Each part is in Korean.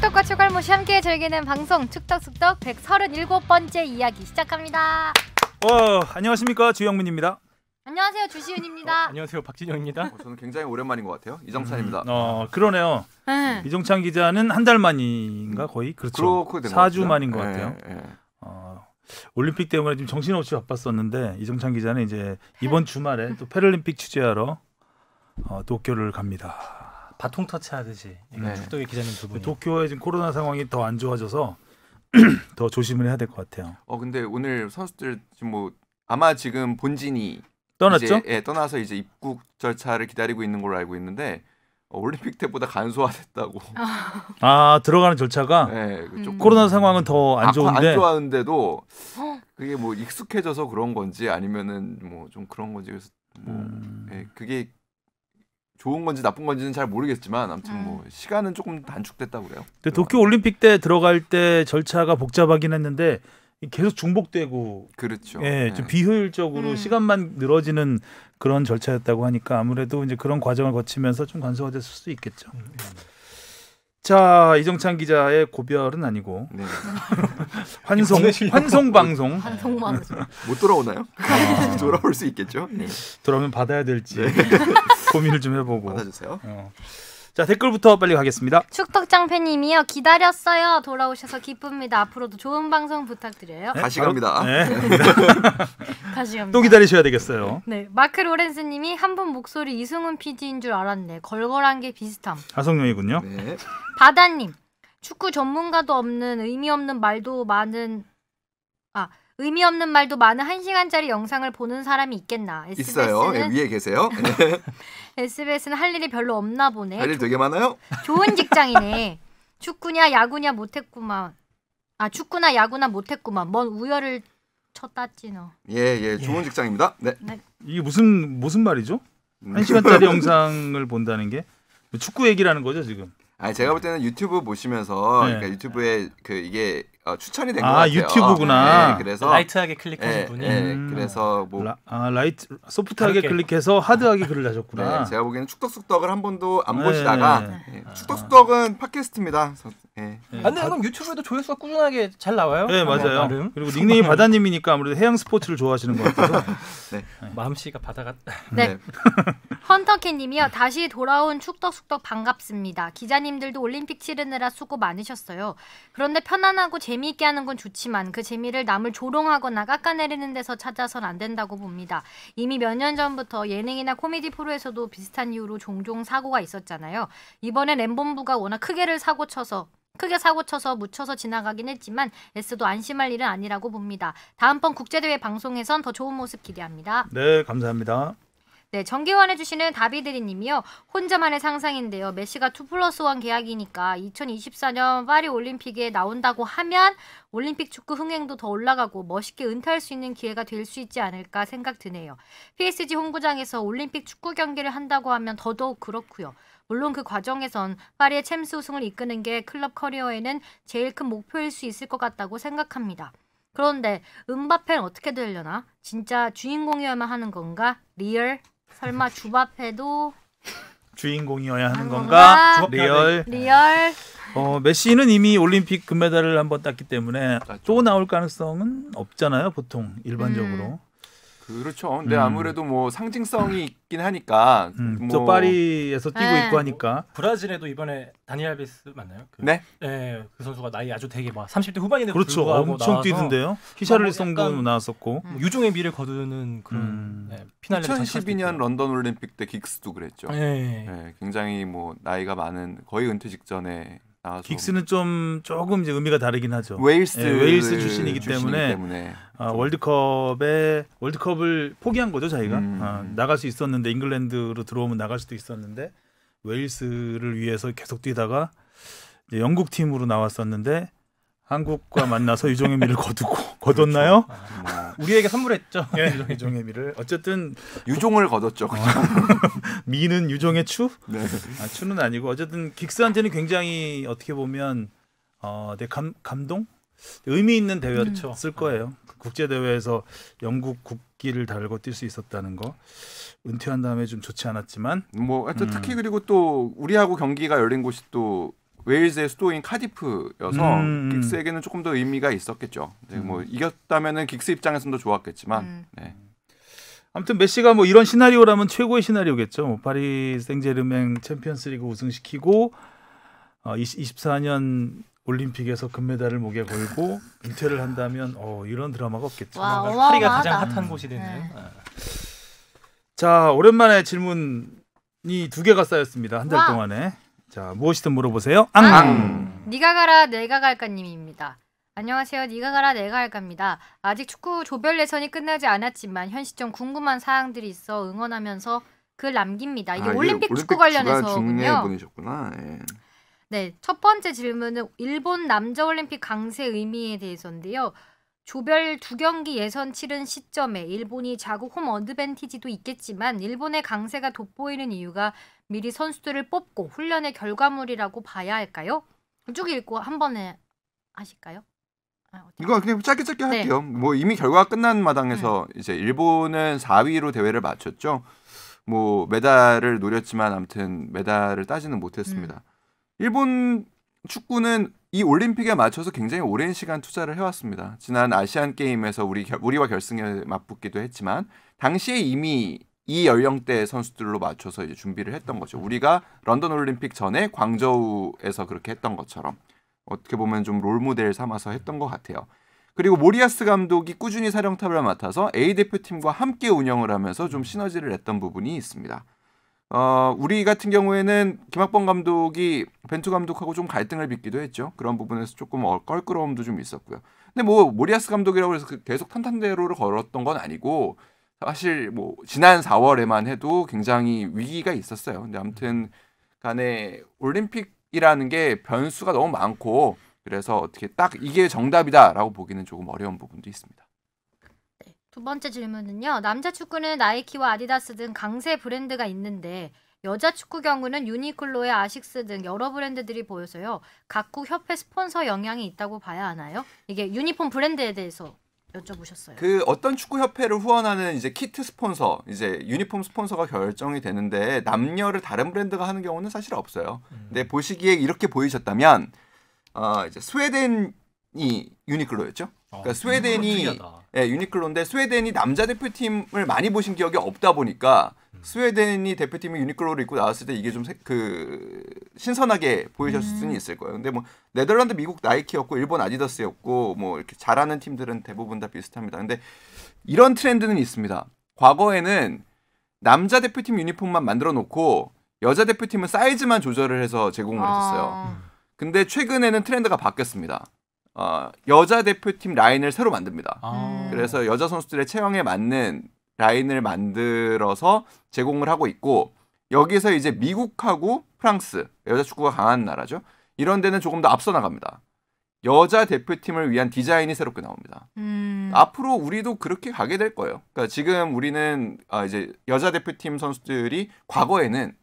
축덕과 축갈모시 함께 즐기는 방송 축덕숙덕 137번째 이야기 시작합니다. 어, 안녕하십니까 주영민입니다. 안녕하세요 주시윤입니다. 어, 안녕하세요 박진영입니다. 어, 저는 굉장히 오랜만인 것 같아요. 이정찬입니다. 음, 어 그러네요. 네. 이정찬 기자는 한 달 만인가 거의 그렇죠. 사주 만인 것 같아요. 네, 네. 어, 올림픽 때문에 지금 정신없이 바빴었는데 이정찬 기자는 이제 이번 주말에 또 패럴림픽 취재하러 어, 도쿄를 갑니다. 바통 터치하듯이 네. 축덕의 기자님 두분 도쿄의 지금 코로나 상황이 더 안 좋아져서 더 조심을 해야 될 것 같아요. 어 근데 오늘 선수들 지금 뭐 아마 지금 본진이 떠났죠? 이제, 예, 떠나서 이제 입국 절차를 기다리고 있는 걸로 알고 있는데 어, 올림픽 때보다 간소화됐다고. 아 들어가는 절차가 네, 음. 코로나 상황은 더 안 좋은데 안 좋아하는데도 어? 그게 뭐 익숙해져서 그런 건지 아니면은 뭐 좀 그런 건지 그래서 뭐 음. 예, 그게 좋은 건지 나쁜 건지는 잘 모르겠지만 아무튼 뭐 네. 시간은 조금 단축됐다고 그래요. 근데 도쿄 올림픽 때 들어갈 때 절차가 복잡하긴 했는데 계속 중복되고 그렇죠. 예, 좀 네. 비효율적으로 음. 시간만 늘어지는 그런 절차였다고 하니까 아무래도 이제 그런 과정을 거치면서 좀 간소화됐을 수 있겠죠. 음. 자 이정찬 기자의 고별은 아니고 네. 환송 환송 방송 환송 방송 못 돌아오나요? 아. 돌아올 수 있겠죠. 네. 돌아오면 받아야 될지. 네. 고민을 좀 해보고 받아주세요. 어. 자 댓글부터 빨리 가겠습니다. 축덕장팬님이요 기다렸어요 돌아오셔서 기쁩니다. 앞으로도 좋은 방송 부탁드려요. 네, 다시 갑니다. 네. 다시 갑니다. 또 기다리셔야 되겠어요. 네 마크 로렌스님이 한 분 목소리 이승훈 PD인 줄 알았네. 걸걸한 게 비슷함. 하성룡이군요. 네. 바다님 축구 전문가도 없는 의미 없는 말도 많은 아 의미 없는 말도 많은 한시간짜리 영상을 보는 사람이 있겠나. SBS는 있어요. 예, 위에 계세요. SBS는 네. 할 일이 별로 없나 보네. 할 일 되게 많아요. 좋은 직장이네. 축구냐 야구냐 못했구만. 아 축구나 야구나 못했구만. 뭔 우열을 쳤다지 너. 예예 예, 예, 좋은 직장입니다. 네. 네. 이게 무슨 무슨 말이죠? 음. 한 시간짜리 영상을 본다는 게 축구 얘기라는 거죠 지금. 아 제가 볼 때는 유튜브 보시면서 네. 그러니까 유튜브에 그 이게 어, 추천이 된것 아, 같아요. 유튜브구나. 네, 그래서 라이트하게 클릭하신 네, 분이. 네, 그래서 뭐 라, 아, 라이트 소프트하게 가볍게. 클릭해서 하드하게 글을 네, 다셨구나. 제가 보기에는 축덕숙덕을 한 번도 안 네. 보시다가 네. 예, 축덕숙덕은 팟캐스트입니다. 네. 네. 안돼 그럼 유튜브에도 조회수가 꾸준하게 잘 나와요. 네 맞아요. 나름. 그리고 닉네임 바다님이니까 아무래도 해양 스포츠를 좋아하시는 것 같아서. 네. 네. 마음씨가 바다 같. 네. 네. 헌터캐님이요 다시 돌아온 축덕숙덕 반갑습니다. 기자님들도 올림픽 치르느라 수고 많으셨어요. 그런데 편안하고 재미있게 하는 건 좋지만 그 재미를 남을 조롱하거나 깎아내리는 데서 찾아선 안 된다고 봅니다. 이미 몇 년 전부터 예능이나 코미디 프로에서도 비슷한 이유로 종종 사고가 있었잖아요. 이번에 램본부가 워낙 크게를 사고 쳐서 크게 사고쳐서 묻혀서 지나가긴 했지만 S도 안심할 일은 아니라고 봅니다. 다음번 국제대회 방송에선 더 좋은 모습 기대합니다. 네, 감사합니다. 네, 정기원 해주시는 다비드리님이요. 혼자만의 상상인데요. 메시가 2 플러스 1 계약이니까 2024년 파리 올림픽에 나온다고 하면 올림픽 축구 흥행도 더 올라가고 멋있게 은퇴할 수 있는 기회가 될 수 있지 않을까 생각 드네요. PSG 홍구장에서 올림픽 축구 경기를 한다고 하면 더더욱 그렇고요. 물론 그 과정에선 파리의 챔스 우승을 이끄는 게 클럽 커리어에는 제일 큰 목표일 수 있을 것 같다고 생각합니다. 그런데 음바페는 어떻게 되려나? 진짜 주인공이어야만 하는 건가? 리얼? 설마 주바페도 주인공이어야 하는 건가? 건가? 리얼. 리얼. 어, 메시는 이미 올림픽 금메달을 한번 땄기 때문에 또 나올 가능성은 없잖아요, 보통 일반적으로. 음. 그렇죠. 근데 음. 아무래도 뭐 상징성이 있긴 하니까 음, 뭐... 또 파리에서 뛰고 네. 있고 하니까 브라질에도 이번에 다니엘 베스 맞나요? 그, 네. 네, 그 선수가 나이 아주 되게 막 30대 후반인데 그렇죠. 엄청 나와서 뛰던데요. 히샬리송도 뭐 나왔었고 음. 유종의 미를 거두는 그런 음. 네, 피날레 2012년 런던 올림픽 때 긱스도 그랬죠. 네. 네. 굉장히 뭐 나이가 많은 거의 은퇴 직전에 나와서. 아, 긱스는 좀 조금 이제 의미가 다르긴 하죠. 웨일스 네, 웨일스 출신이기, 때문에, 때문에. 아, 월드컵에 월드컵을 포기한 거죠 자기가 음. 아, 나갈 수 있었는데 잉글랜드로 들어오면 나갈 수도 있었는데 웨일스를 위해서 계속 뛰다가 영국 팀으로 나왔었는데 한국과 만나서 유종의 미를 거두고 그렇죠. 거뒀나요? 아, 우리에게 선물했죠. 예, 유종의 미를 어쨌든 유종을 거뒀죠. 그렇 어. 미는 유종의 추? 네. 아, 추는 아니고 어쨌든 긱스한테는 굉장히 어떻게 보면 어, 네, 감 감동 의미 있는 대회였을 음. 음. 거예요. 그 국제 대회에서 영국 국기를 달고 뛸 수 있었다는 거 은퇴한 다음에 좀 좋지 않았지만 뭐 하여튼 음. 특히 그리고 또 우리하고 경기가 열린 곳이 또 웨일즈의 수도인 카디프여서 음, 음. 긱스에게는 조금 더 의미가 있었겠죠. 네, 뭐 음. 이겼다면은 긱스 입장에서도 좋았겠지만. 음. 네. 아무튼 메시가 뭐 이런 시나리오라면 최고의 시나리오겠죠. 뭐 파리 생제르맹 챔피언스리그 우승시키고 어, 20, 24년 올림픽에서 금메달을 목에 걸고 은퇴를 한다면 어, 이런 드라마가 없겠죠. 와, 파리가 와, 가장 핫한 음. 곳이 됐네요. 네. 자 오랜만에 질문이 두 개가 쌓였습니다 한 달 동안에. 자 무엇이든 물어보세요. 앙. 앙. 니가 가라 내가 갈까님입니다. 안녕하세요. 니가 가라 내가 할까입니다. 아직 축구 조별 예선이 끝나지 않았지만 현 시점 궁금한 사항들이 있어 응원하면서 글 남깁니다. 이게 아, 올림픽, 올림픽 축구 관련해서군요. 보내셨구나. 예. 네, 첫 번째 질문은 일본 남자 올림픽 강세 의미에 대해서인데요. 조별 두 경기 예선 치른 시점에 일본이 자국 홈 어드밴티지도 있겠지만 일본의 강세가 돋보이는 이유가 미리 선수들을 뽑고 훈련의 결과물이라고 봐야 할까요? 쭉 읽고 한 번에 하실까요? 아, 이거 그냥 짧게 짧게 네. 할게요. 뭐 이미 결과가 끝난 마당에서 음. 이제 일본은 4위로 대회를 마쳤죠. 뭐 메달을 노렸지만 아무튼 메달을 따지는 못했습니다. 음. 일본 축구는 이 올림픽에 맞춰서 굉장히 오랜 시간 투자를 해왔습니다. 지난 아시안 게임에서 우리 우리와 결승에 맞붙기도 했지만 당시에 이미 이 연령대 선수들로 맞춰서 이제 준비를 했던 거죠. 우리가 런던 올림픽 전에 광저우에서 그렇게 했던 것처럼 어떻게 보면 좀 롤모델 삼아서 했던 것 같아요. 그리고 모리아스 감독이 꾸준히 사령탑을 맡아서 A 대표팀과 함께 운영을 하면서 좀 시너지를 냈던 부분이 있습니다. 어, 우리 같은 경우에는 김학범 감독이 벤투 감독하고 좀 갈등을 빚기도 했죠. 그런 부분에서 조금 어, 껄끄러움도 좀 있었고요. 근데 뭐 모리아스 감독이라고 해서 그 계속 탄탄대로를 걸었던 건 아니고 사실 뭐 지난 4월에만 해도 굉장히 위기가 있었어요. 근데 아무튼 간에 올림픽이라는 게 변수가 너무 많고 그래서 어떻게 딱 이게 정답이다라고 보기는 조금 어려운 부분도 있습니다. 네, 두 번째 질문은요. 남자 축구는 나이키와 아디다스 등 강세 브랜드가 있는데 여자 축구 경우는 유니클로의 아식스 등 여러 브랜드들이 보여서요. 각국 협회 스폰서 영향이 있다고 봐야 하나요? 이게 유니폼 브랜드에 대해서 여쭤보셨어요. 그 어떤 축구 협회를 후원하는 이제 키트 스폰서, 이제 유니폼 스폰서가 결정이 되는데 남녀를 다른 브랜드가 하는 경우는 사실 없어요. 음. 근데 보시기에 이렇게 보이셨다면 어 이제 스웨덴이 유니클로였죠. 어, 그러니까 스웨덴이 예, 유니클로인데 스웨덴이 남자 대표팀을 많이 보신 기억이 없다 보니까 스웨덴이 대표팀이 유니클로를 입고 나왔을 때 이게 좀 그 신선하게 보이셨을 수는 음. 있을 거예요. 근데 뭐 네덜란드, 미국 나이키였고 일본 아디다스였고 뭐 이렇게 잘하는 팀들은 대부분 다 비슷합니다. 근데 이런 트렌드는 있습니다. 과거에는 남자 대표팀 유니폼만 만들어 놓고 여자 대표팀은 사이즈만 조절을 해서 제공을 아. 했었어요. 음. 근데 최근에는 트렌드가 바뀌었습니다. 어, 여자 대표팀 라인을 새로 만듭니다. 아. 그래서 여자 선수들의 체형에 맞는 라인을 만들어서 제공을 하고 있고 여기서 이제 미국하고 프랑스 여자 축구가 강한 나라죠. 이런 데는 조금 더 앞서 나갑니다. 여자 대표팀을 위한 디자인이 새롭게 나옵니다. 음. 앞으로 우리도 그렇게 가게 될 거예요. 그러니까 지금 우리는 아 이제 여자 대표팀 선수들이 과거에는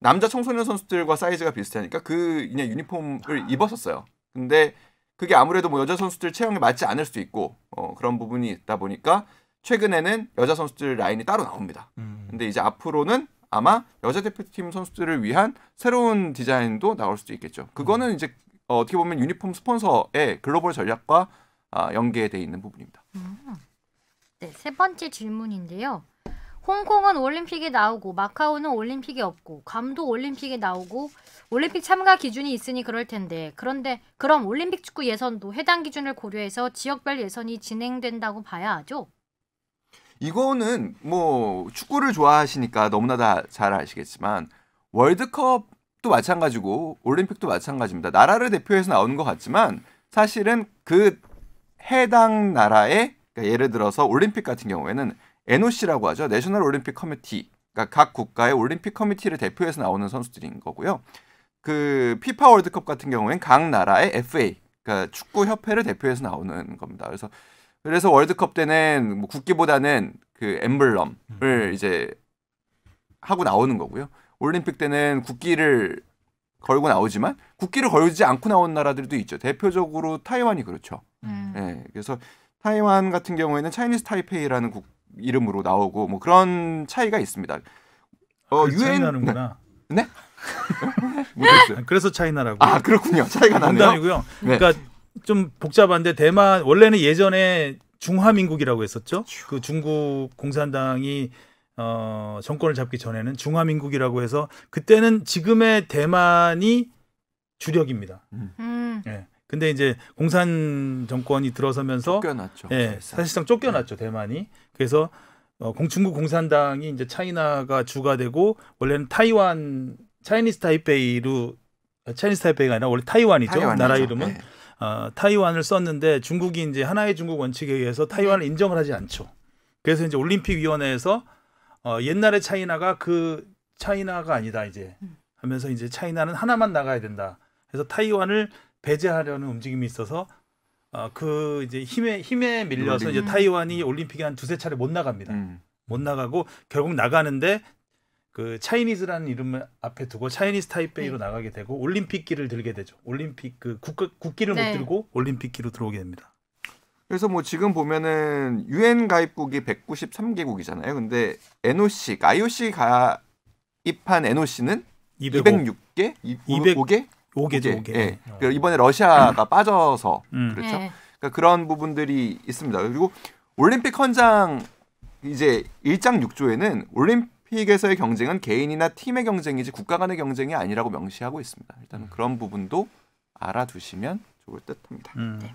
남자 청소년 선수들과 사이즈가 비슷하니까 그 그냥 유니폼을 아. 입었었어요. 근데 그게 아무래도 뭐 여자 선수들 체형에 맞지 않을 수도 있고 어, 그런 부분이 있다 보니까 최근에는 여자 선수들 라인이 따로 나옵니다. 음. 근데 이제 앞으로는 아마 여자 대표팀 선수들을 위한 새로운 디자인도 나올 수도 있겠죠. 그거는 음. 이제 어, 어떻게 보면 유니폼 스폰서의 글로벌 전략과 아, 연계되어 있는 부분입니다. 음. 네, 세 번째 질문인데요. 홍콩은 올림픽에 나오고 마카오는 올림픽에 없고 감도 올림픽에 나오고 올림픽 참가 기준이 있으니 그럴 텐데 그런데 그럼 올림픽 축구 예선도 해당 기준을 고려해서 지역별 예선이 진행된다고 봐야 하죠? 이거는 뭐 축구를 좋아하시니까 너무나 다 잘 아시겠지만 월드컵도 마찬가지고 올림픽도 마찬가지입니다. 나라를 대표해서 나오는 것 같지만 사실은 그 해당 나라의 그러니까 예를 들어서 올림픽 같은 경우에는 NOC라고 하죠. 내셔널 올림픽 커뮤티. 그러니까 각 국가의 올림픽 커뮤티를 대표해서 나오는 선수들인 거고요. 그 피파 월드컵 같은 경우엔 각 나라의 FA, 그러니까 축구 협회를 대표해서 나오는 겁니다. 그래서 그래서 월드컵 때는 뭐 국기보다는 그 엠블럼을 음. 이제 하고 나오는 거고요. 올림픽 때는 국기를 걸고 나오지만 국기를 걸지 않고 나온 나라들도 있죠. 대표적으로 타이완이 그렇죠. 음. 네, 그래서 타이완 같은 경우에는 차이니스 타이페이라는 국, 이름으로 나오고 뭐 그런 차이가 있습니다. 어, 그 유엔 u 는구나 네? 네? 아, 그래서 차이나라고. 아 그렇군요. 차이가 나네 농담이고요. 그러니까 네. 그러니까 좀 복잡한데 대만 원래는 예전에 중화민국이라고 했었죠. 그 중국 공산당이 어, 정권을 잡기 전에는 중화민국이라고 해서 그때는 지금의 대만이 주력입니다. 음. 예. 근데 이제 공산 정권이 들어서면서 쫓겨났죠. 예, 사실상 쫓겨났죠 네. 대만이. 그래서 어, 중국 공산당이 이제 차이나가 주가 되고 원래는 타이완 차이니스 타이페이로 차이니스 타이페이가 아니라 원래 타이완이죠. 타이완이죠. 나라 이름은. 네. 어, 타이완을 썼는데 중국이 이제 하나의 중국 원칙에 의해서 타이완을 네. 인정을 하지 않죠. 그래서 이제 올림픽위원회에서 어, 옛날에 차이나가 그 차이나가 아니다 이제 음. 하면서 이제 차이나는 하나만 나가야 된다. 그래서 타이완을 배제하려는 움직임이 있어서 어, 그 이제 힘에 힘에 밀려서 이제 음. 타이완이 올림픽에 한 두세 차례 못 나갑니다. 음. 못 나가고 결국 나가는데 그 차이니즈라는 이름을 앞에 두고 차이니스 타이페이로 네. 나가게 되고 올림픽기를 들게 되죠. 올림픽 그 국, 기를못 네. 들고 올림픽기로 들어오게 됩니다. 그래서 뭐 지금 보면은 유엔 가입국이 193개국이잖아요. 근데 NOC, IOC 가입한 NOC는 2 0 6개 205개, 5개죠. 5개. 예. 어. 이번에 러시아가 빠져서 음. 그렇죠. 네. 그러니까 그런 부분들이 있습니다. 그리고 올림픽 헌장 이제 1장 6조에는 올림픽 피익에서의 경쟁은 개인이나 팀의 경쟁이지 국가 간의 경쟁이 아니라고 명시하고 있습니다. 일단 음. 그런 부분도 알아두시면 좋을 듯합니다. 음. 네.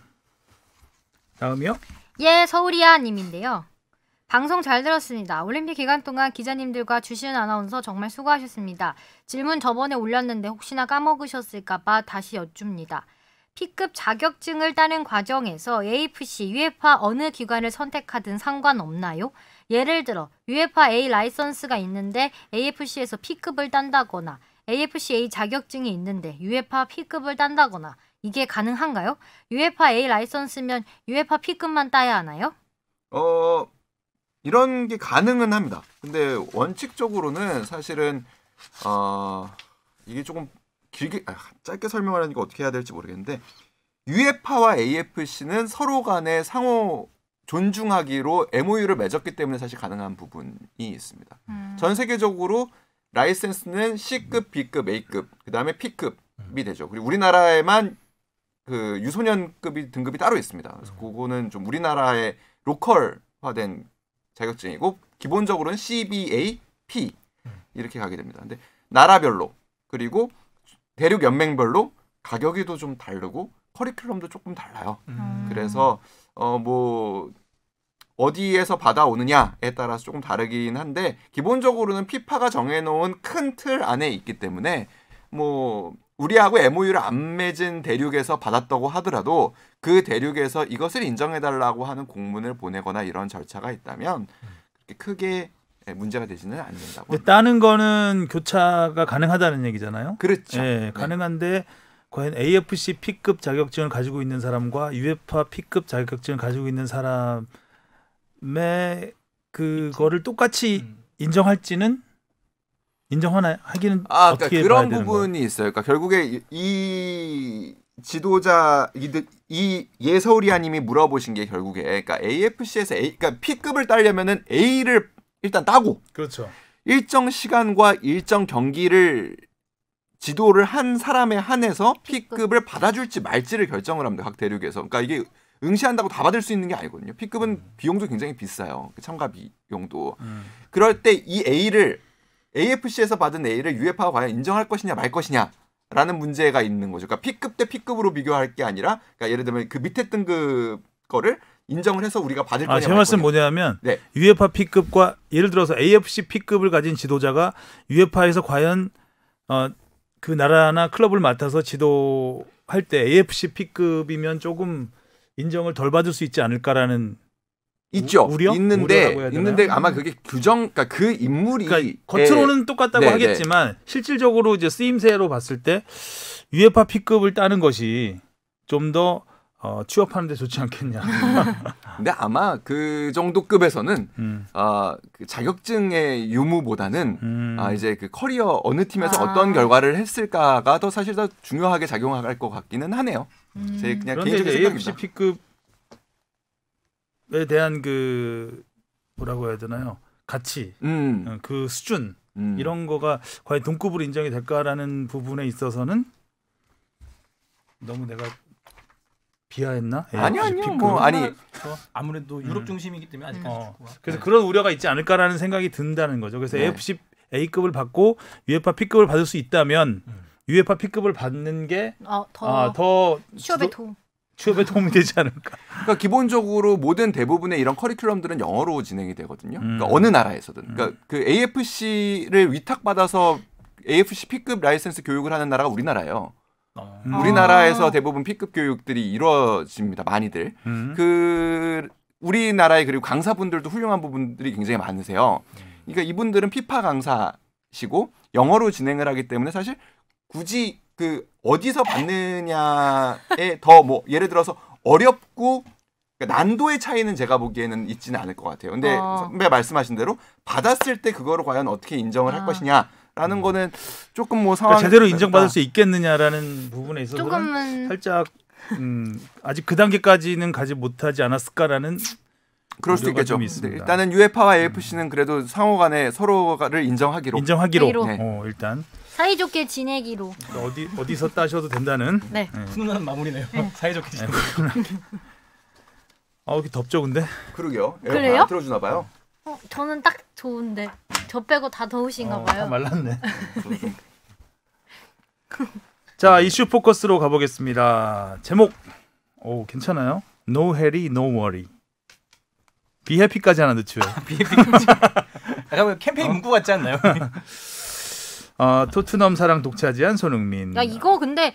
다음이요? 예, 서울이야님인데요. 방송 잘 들었습니다. 올림픽 기간 동안 기자님들과 주시은 아나운서 정말 수고하셨습니다. 질문 저번에 올렸는데 혹시나 까먹으셨을까봐 다시 여쭙니다. P급 자격증을 따는 과정에서 AFC, UEFA 어느 기관을 선택하든 상관없나요? 예를 들어 UEFA A 라이선스가 있는데 AFC에서 P급을 딴다거나 AFC A 자격증이 있는데 UEFA P급을 딴다거나 이게 가능한가요? UEFA A 라이선스면 UEFA P급만 따야 하나요? 어 이런 게 가능은 합니다. 근데 원칙적으로는 사실은 어 이게 조금 길게 아, 짧게 설명하려니까 어떻게 해야 될지 모르겠는데 UEFA와 AFC는 서로 간의 상호 존중하기로 MOU를 맺었기 때문에 사실 가능한 부분이 있습니다. 음. 전 세계적으로 라이센스는 C급, B급, A급, 그 다음에 P급이 음. 되죠. 그리고 우리나라에만 그 유소년급이 등급이 따로 있습니다. 그래서 음. 그거는 좀 우리나라의 로컬화된 자격증이고 기본적으로는 CBA, P 음. 이렇게 가게 됩니다. 근데 나라별로 그리고 대륙 연맹별로 가격이도 좀 다르고 커리큘럼도 조금 달라요. 음. 그래서 어뭐 어디에서 받아오느냐에 따라서 조금 다르긴 한데 기본적으로는 피파가 정해놓은 큰 틀 안에 있기 때문에 뭐 우리하고 MOU를 안 맺은 대륙에서 받았다고 하더라도 그 대륙에서 이것을 인정해달라고 하는 공문을 보내거나 이런 절차가 있다면 그렇게 크게 예, 문제가 되지는 않는다고. 따는 거는 교차가 가능하다는 얘기잖아요. 그렇죠. 예, 네. 가능한데 네. 과연 AFC P급 자격증을 가지고 있는 사람과 UEFA P급 자격증을 가지고 있는 사람의 그거를 똑같이 음. 인정할지는 인정하나 하기는 아, 그러니까 어떻게 그런 부분이 거예 있어요. 그러니까 결국에 이 지도자 이드, 이 예서우리아님이 물어보신 게 결국에 그러니까 AFC에서 A, 그러니까 P급을 따려면은 A를 일단 따고 그렇죠. 일정 시간과 일정 경기를 지도를 한 사람에 한해서 P급을 받아줄지 말지를 결정을 합니다. 각 대륙에서. 그러니까 이게 응시한다고 다 받을 수 있는 게 아니거든요. P급은 음. 비용도 굉장히 비싸요. 그 참가 비용도. 음. 그럴 때 이 A를 AFC에서 받은 A를 UEFA가 과연 인정할 것이냐 말 것이냐 라는 문제가 있는 거죠. 그러니까 P급 대 P급으로 비교할 게 아니라 그러니까 예를 들면 그 밑에 등급 거를 인정을 해서 우리가 받을 아, 거냐. 아, 제 말씀 뭐냐면 네. UEFA P급과 예를 들어서 AFC P급을 가진 지도자가 UEFA에서 과연 어, 그 나라나 클럽을 맡아서 지도할 때 AFC P급이면 조금 인정을 덜 받을 수 있지 않을까라는 있죠. 우려? 있는데 있는데 아마 음. 그게 규정 그러니까 그 인물이 그러니까 겉으로는 예. 네. 똑같다고 네, 네. 하겠지만 네. 실질적으로 이제 쓰임새로 봤을 때 UEFA P급을 따는 것이 좀더 어, 취업하는데 좋지 않겠냐. 근데 아마 그 정도 급에서는 음. 어, 그 자격증의 유무보다는 음. 아, 이제 그 커리어 어느 팀에서 아. 어떤 결과를 했을까가 더 사실 더 중요하게 작용할 것 같기는 하네요. 음. 제 그냥 개인적인 AFC급에 대한 그 뭐라고 해야 되나요? 가치, 음. 어, 그 수준 음. 이런 거가 과연 동급으로 인정이 될까라는 부분에 있어서는 너무 내가 비하했나? 뭐, 아니 아니요. 뭐 아니 아무래도 유럽 음. 중심이기 때문에 아직까지 어, 그래서 네. 그런 우려가 있지 않을까라는 생각이 든다는 거죠. 그래서 네. AFC A급을 받고 UEFA P급을 받을 수 있다면 음. UEFA P급을 받는 게더 아, 더 아, 취업에 도움 취업에 도움이 되지 않을까. 그러니까 기본적으로 모든 대부분의 이런 커리큘럼들은 영어로 진행이 되거든요. 그러니까 음. 그러니까 어느 나라에서든. 그러니까 음. 그러니까 그 AFC를 위탁받아서 AFC P급 라이센스 교육을 하는 나라가 우리나라예요. 음. 아. 우리나라에서 아. 대부분 P급 교육들이 이루어집니다. 많이들. 음. 그 우리나라의 그리고 강사분들도 훌륭한 부분들이 굉장히 많으세요. 그러니까 이분들은 피파 강사시고 영어로 진행을 하기 때문에 사실 굳이 그 어디서 받느냐에 더 뭐 예를 들어서 어렵고 그러니까 난도의 차이는 제가 보기에는 있지는 않을 것 같아요. 근데 어. 선배 말씀하신 대로 받았을 때 그거를 과연 어떻게 인정을 할 아. 것이냐 라는 음. 거는 조금 뭐 상황 그러니까 제대로 인정받을 수 있겠느냐라는 부분에 있어서 조금은 살짝 음, 아직 그 단계까지는 가지 못하지 않았을까라는 그럴 수도 있겠죠. 네, 일단은 UEFA와 AFC는 음. 그래도 상호간에 서로를 인정하기로 인정하기로 네. 어, 일단 사이좋게 지내기로 그러니까 어디 어디서 따셔도 된다는 네. 네. 훈훈한 마무리네요. 네. 사이좋게 네, 지내기. 아, 여기 덥죠, 근데. 그러게요. 그래요? 틀어주나 봐요. 어, 저는 딱 좋은데 저 빼고 다 더우신가 어, 봐요. 말랐네. 자 이슈 포커스로 가보겠습니다. 제목 오 괜찮아요? No hurry, no worry. 비해피까지 하나 넣죠. 비해피까지. 약간 그 캠페인 어? 문구 같지 않나요? 어, 토트넘 사랑 독차지한 손흥민. 야 이거 근데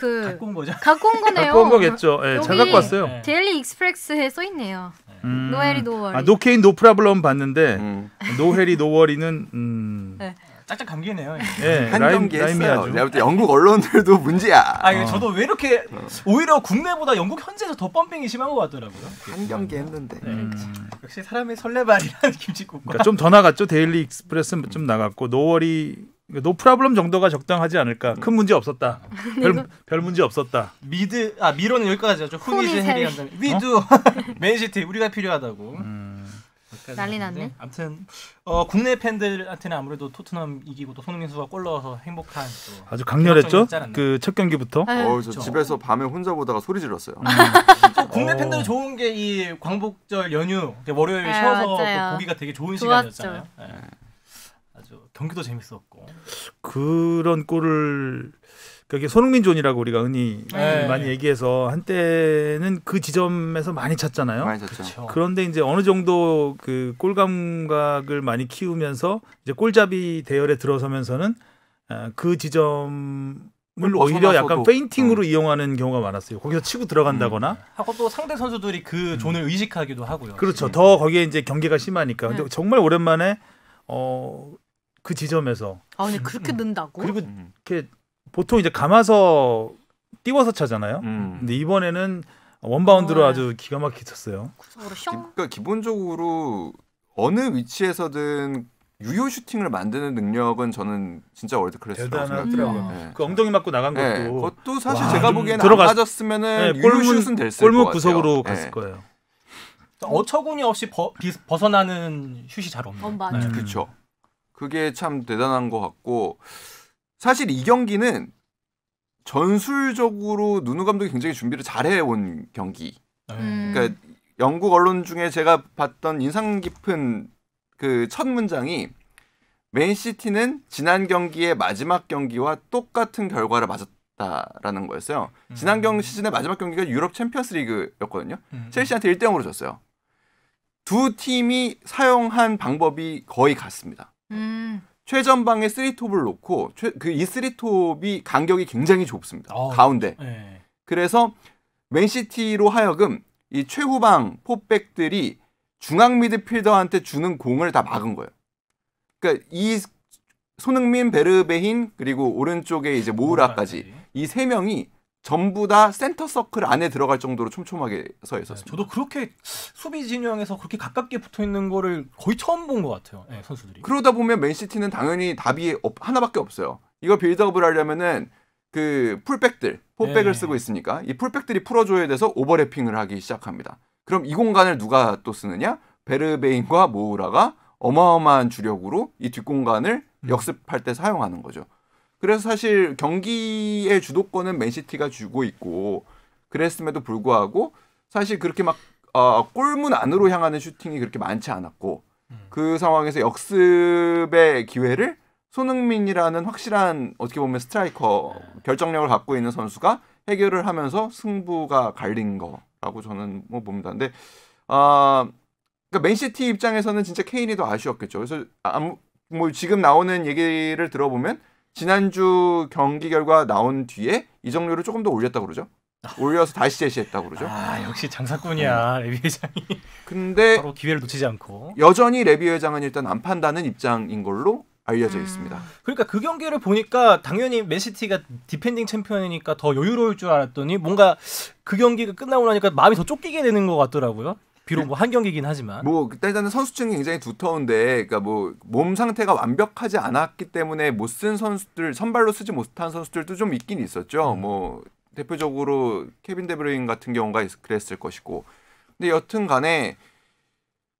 그 갖고 온 거죠. 갖고 온 거네요. 갖고 온 거겠죠. 예, 잘 갖고 왔어요. 네. 데일리 익스프레스에 써 있네요. 음. 노헤리 노월. 아, 노케인 노프라블럼 봤는데 음. 노헤리 노월이는 음. 네. 짝짝 감기네요. 예, 한 라임, 경기 했어요. 내가 볼때 영국 언론들도 문제야. 아, 어. 저도 왜 이렇게 오히려 국내보다 영국 현지에서 더 펌핑이 심한 것 같더라고요. 한 경기 했는데. 네. 음. 역시 사람의 설레발이라는 김치국과. 그러니까 좀더 나갔죠. 데일리 익스프레스좀 나갔고 노월이 노프라블럼 그러니까 정도가 적당하지 않을까. 음. 큰 문제 없었다. 별, 별 문제 없었다. 미드 아 미로는 여기까지죠. 후니즈 해리 한다. 위두 맨시티 우리가 필요하다고. 음. 난리 났네. 아무튼 어, 국내 팬들한테는 아무래도 토트넘 이기고 또 손흥민 선수가 골 넣어서 행복한 또 아주 강렬했죠. 그 첫 경기부터. 어, 저 그렇죠. 집에서 밤에 혼자 보다가 소리 질렀어요. 음. 국내 어. 팬들은 좋은 게 이 광복절 연휴 월요일 네, 쉬어서 보기가 되게 좋은 좋았죠. 시간이었잖아요. 네. 네. 경기도 재밌었고 그런 골을 그게 손흥민 존이라고 우리가 흔히 네. 많이 얘기해서 한때는 그 지점에서 많이 찾잖아요. 많이 찾죠. 그런데 이제 어느 정도 그 골 감각을 많이 키우면서 이제 골잡이 대열에 들어서면서는 아, 그 지점을 뭐 오히려 약간 페인팅으로 어. 이용하는 경우가 많았어요. 거기서 치고 들어간다거나 음. 하고 또 상대 선수들이 그 음. 존을 의식하기도 하고요. 그렇죠. 네. 더 거기에 이제 경계가 심하니까. 근데 네. 정말 오랜만에 어그 지점에서. 아, 근데 그렇게 음. 는다고? 그리고 음. 이렇게 보통 이제 감아서 띄워서 차잖아요. 음. 근데 이번에는 원바운드로 어. 아주 기가 막히게 쳤어요. 그러니까 기본적으로 어느 위치에서든 유효 슈팅을 만드는 능력은 저는 진짜 월드 클래스라고 생각더라고요. 네. 그 엉덩이 맞고 나간 네, 것도 네. 그것도 사실 와, 제가 보기에는 들어갔... 안 맞았으면은 네, 골문, 슛은 됐을 골문 것 구석으로 같아요. 네. 갔을 거예요. 어처구니 없이 버, 벗어나는 슛이 잘 없네요. 어, 맞아. 음. 그렇죠. 그게 참 대단한 것 같고 사실 이 경기는 전술적으로 누누 감독이 굉장히 준비를 잘해온 경기. 네. 음. 그러니까 영국 언론 중에 제가 봤던 인상 깊은 그 첫 문장이 맨시티는 지난 경기의 마지막 경기와 똑같은 결과를 맞았다라는 거였어요. 음. 지난 경 시즌의 마지막 경기가 유럽 챔피언스 리그였거든요. 음. 첼시한테 1대 0으로 졌어요. 두 팀이 사용한 방법이 거의 같습니다. 음. 최전방에 쓰리톱을 놓고 그이 쓰리톱이 간격이 굉장히 좁습니다. 어, 가운데. 네. 그래서 맨시티로 하여금 이 최후방 포백들이 중앙 미드필더한테 주는 공을 다 막은 거예요. 그러니까 이 손흥민, 베르베힌 그리고 오른쪽에 이제 모우라까지 이 세 명이 전부 다 센터 서클 안에 들어갈 정도로 촘촘하게 서 네, 있었습니다. 네, 저도 그렇게 수비 진영에서 그렇게 가깝게 붙어 있는 거를 거의 처음 본 것 같아요. 네, 선수들이. 그러다 보면 맨시티는 당연히 답이 하나밖에 없어요. 이거 빌드업을 하려면은 그 풀백들, 포백을 네. 쓰고 있으니까 이 풀백들이 풀어줘야 돼서 오버래핑을 하기 시작합니다. 그럼 이 공간을 누가 또 쓰느냐? 베르베인과 모우라가 어마어마한 주력으로 이 뒷공간을 음. 역습할 때 사용하는 거죠. 그래서 사실 경기의 주도권은 맨시티가 주고 있고 그랬음에도 불구하고 사실 그렇게 막 어, 골문 안으로 향하는 슈팅이 그렇게 많지 않았고 음. 그 상황에서 역습의 기회를 손흥민이라는 확실한 어떻게 보면 스트라이커 네. 결정력을 갖고 있는 선수가 해결을 하면서 승부가 갈린 거라고 저는 뭐 봅니다. 근데 아 그러니까 맨시티 입장에서는 진짜 케인이 더 아쉬웠겠죠. 그래서 아무 뭐 지금 나오는 얘기를 들어보면 지난주 경기 결과 나온 뒤에 이정료를 조금 더 올렸다고 그러죠. 올려서 다시 제시했다고 그러죠. 아 역시 장사꾼이야 음. 레비 회장이. 근데 바로 기회를 놓치지 않고 여전히 레비 회장은 일단 안 판다는 입장인 걸로 알려져 음. 있습니다. 그러니까 그 경기를 보니까 당연히 맨시티가 디펜딩 챔피언이니까 더 여유로울 줄 알았더니 뭔가 그 경기가 끝나고 나니까 마음이 더 쫓기게 되는 것 같더라고요. 비록 뭐 한 경기긴 하지만 뭐 일단은 선수층이 굉장히 두터운데 그러니까 뭐 몸 상태가 완벽하지 않았기 때문에 못 쓴 선수들 선발로 쓰지 못한 선수들도 좀 있긴 있었죠. 음. 뭐 대표적으로 케빈 데브레인 같은 경우가 그랬을 것이고 근데 여튼 간에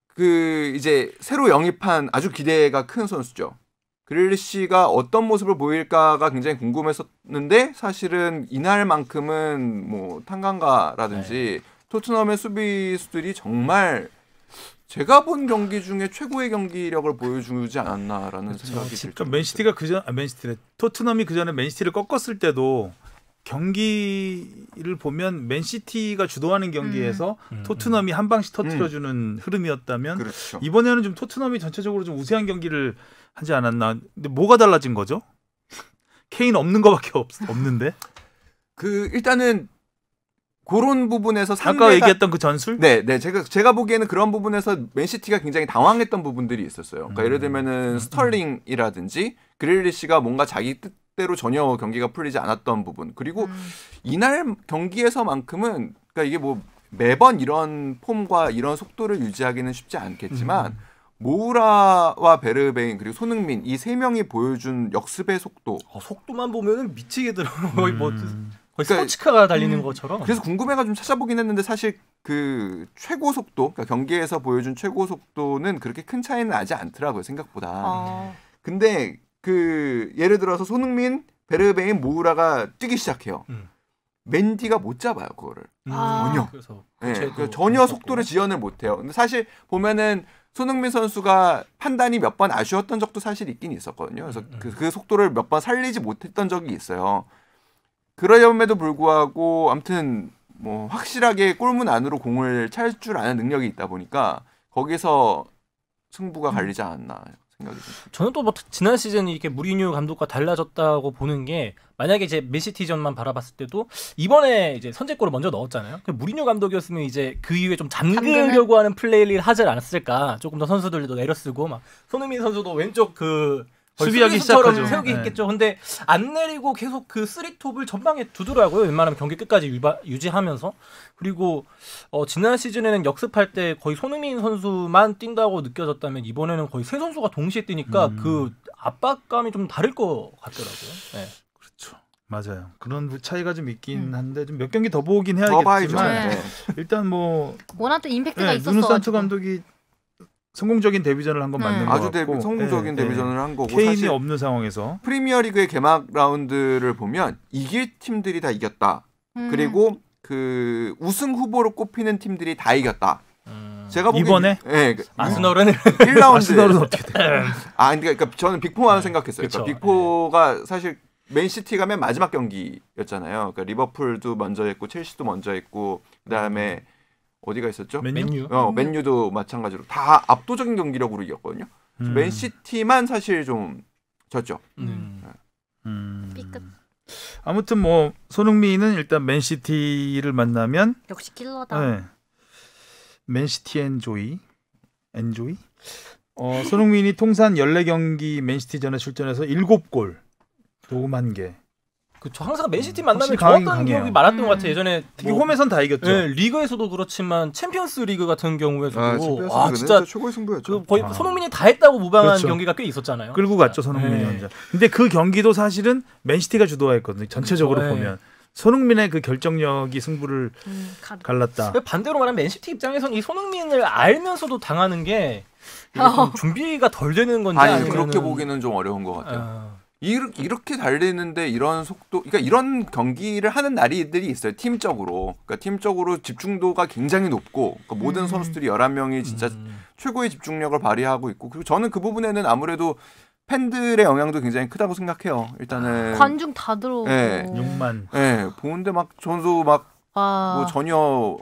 그 이제 새로 영입한 아주 기대가 큰 선수죠. 그릴리시가 어떤 모습을 보일까가 굉장히 궁금했었는데 사실은 이날만큼은 뭐 탄강가라든지 네. 토트넘의 수비수들이 정말 제가 본 경기 중에 최고의 경기력을 보여주지 않았나라는 그렇 생각이 들죠. 그러니까 맨시티가 그전 아, 맨시티래 토트넘이 그 전에 맨시티를 꺾었을 때도 경기를 보면 맨시티가 주도하는 경기에서 음. 음, 음. 토트넘이 한 방씩 터트려주는 음. 흐름이었다면 그렇죠. 이번에는 좀 토트넘이 전체적으로 좀 우세한 경기를 하지 않았나. 근데 뭐가 달라진 거죠? 케인 없는 거밖에 없는데. 그 일단은 그런 부분에서 상대가 아까 얘기했던 그 전술? 네, 네. 제가 제가 보기에는 그런 부분에서 맨시티가 굉장히 당황했던 부분들이 있었어요. 그러니까 음. 예를 들면은 음. 스털링이라든지 그릴리시가 뭔가 자기 뜻대로 전혀 경기가 풀리지 않았던 부분. 그리고 음. 이날 경기에서만큼은 그러니까 이게 뭐 매번 이런 폼과 이런 속도를 유지하기는 쉽지 않겠지만 음. 모우라와 베르베인 그리고 손흥민 이 세 명이 보여준 역습의 속도. 어, 속도만 보면은 미치게 들어 거의 뭐 음. 뭐 그러니까, 스포츠카가 달리는 음, 것처럼. 그래서 궁금해가 좀 찾아보긴 했는데 사실 그 최고 속도, 그러니까 경기에서 보여준 최고 속도는 그렇게 큰 차이는 나지 않더라고요 생각보다. 아. 근데 그 예를 들어서 손흥민, 베르베인, 모우라가 뛰기 시작해요. 음. 맨디가 못 잡아요 그거를 음. 아. 전혀. 그래서 네, 그 전혀 속도를 지연을 못 해요. 근데 사실 보면은 손흥민 선수가 판단이 몇 번 아쉬웠던 적도 사실 있긴 있었거든요. 그래서 음, 음. 그, 그 속도를 몇 번 살리지 못했던 적이 있어요. 그러염에도 불구하고 아무튼 뭐 확실하게 골문 안으로 공을 찰 줄 아는 능력이 있다 보니까 거기서 승부가 음. 갈리지 않았나 생각이 듭니다. 저는 또뭐 지난 시즌 이렇게 무리뉴 감독과 달라졌다고 보는 게 만약에 이제 맨시티전만 바라봤을 때도 이번에 이제 선제골을 먼저 넣었잖아요. 무리뉴 감독이었으면 이제 그 이후에 좀 잠그려고 하는 플레이를 하지 않았을까. 조금 더 선수들도 내려쓰고 막 손흥민 선수도 왼쪽 그 수비하기 시작하죠. 세우기 네. 했겠죠. 근데 안 내리고 계속 그 쓰리톱을 전방에 두더라고요. 웬만하면 경기 끝까지 유바, 유지하면서 그리고 어, 지난 시즌에는 역습할 때 거의 손흥민 선수만 뛴다고 느껴졌다면 이번에는 거의 세 선수가 동시에 뛰니까 음. 그 압박감이 좀 다를 것 같더라고요. 네. 그렇죠. 맞아요. 그런 차이가 좀 있긴 음. 한데 좀 몇 경기 더 보긴 해야겠지만 네. 일단 뭐 워낙 또 임팩트가 네, 있었어. 누누 산투 감독이 성공적인 데뷔전을 한건 네. 맞는 거 아주 데뷔, 성공적인 네, 네. 데뷔전을 네. 한 거고 케인이 없는 상황에서 프리미어리그의 개막 라운드를 보면 이길 팀들이 다 이겼다. 음. 그리고 그 우승 후보로 꼽히는 팀들이 다 이겼다. 음. 제가 이번에 예, 그, 음. 아스널은 1라운드 아스널은 어떻게 돼? 아, 그러니까 저는 빅포만 네. 생각했어요. 그러니까 빅포가 사실 맨시티가 맨 마지막 경기였잖아요. 그러니까 리버풀도 먼저 했고 첼시도 먼저 했고 그다음에 음. 어디가 있었죠? 맨유. 어, 맨유도 마찬가지로 다 압도적인 경기력으로 이겼거든요. 음. 맨시티만 사실 좀 졌죠. 음. 네. 음. 아무튼 뭐 손흥민은 일단 맨시티를 만나면 역시 킬러다. 네. 맨시티 엔조이. 엔조이? 어, 손흥민이 통산 14경기 맨시티전에 출전해서 7골 도움 한개 그쵸 항상 맨시티 만나면 저었던 강력이 강해요. 많았던 음. 것 같아 요 예전에 특히 뭐, 홈에선 다 이겼죠. 네, 리그에서도 그렇지만 챔피언스 리그 같은 경우에서도 아, 챔 아, 진짜 최고의 승부였죠. 그 거의 아. 손흥민이 다 했다고 무방한 그렇죠. 경기가 꽤 있었잖아요. 끌고 갔죠 손흥민이 네. 혼자. 근데 그 경기도 사실은 맨시티가 주도했거든요. 전체적으로 그쵸, 네. 보면. 네. 손흥민의 그 결정력이 승부를 음, 갈랐다. 반대로 말하면 맨시티 입장에선 이 손흥민을 알면서도 당하는 게 준비가 덜 되는 건지 아니 아니면은... 그렇게 보기는 좀 어려운 것 같아요. 어. 이렇게, 이렇게 달리는데 이런 속도, 그러니까 이런 경기를 하는 날이들이 있어요. 팀적으로. 그러니까 팀적으로 집중도가 굉장히 높고, 그러니까 모든 음. 선수들이 1 1 명이 진짜 음. 최고의 집중력을 발휘하고 있고, 그리고 저는 그 부분에는 아무래도 팬들의 영향도 굉장히 크다고 생각해요. 일단은 아, 관중 다 들어오고 네. 6만. 네, 보는데 막전수 막뭐 전혀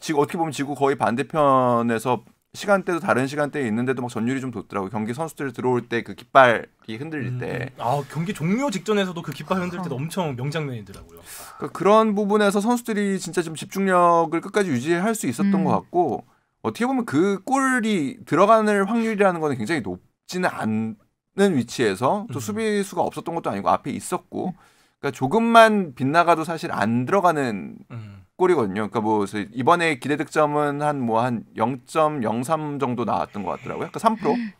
지금 어떻게 보면 지구 거의 반대편에서 시간대도 다른 시간대에 있는데도 막 전율이 좀 돋더라고 경기 선수들 들어올 때 그 깃발이 흔들릴 음. 때. 아 경기 종료 직전에서도 그 깃발 흔들 때도 아. 엄청 명장면이더라고요. 그러니까 그런 부분에서 선수들이 진짜 좀 집중력을 끝까지 유지할 수 있었던 음. 것 같고 어떻게 보면 그 골이 들어가는 확률이라는 거는 굉장히 높지는 않는 위치에서 또 음. 수비수가 없었던 것도 아니고 앞에 있었고 그러니까 조금만 빗나가도 사실 안 들어가는. 음. 골이거든요. 그러니까 뭐 이번에 기대 득점은 한 뭐 한 0.03 정도 나왔던 것 같더라고요. 그러니까 3%.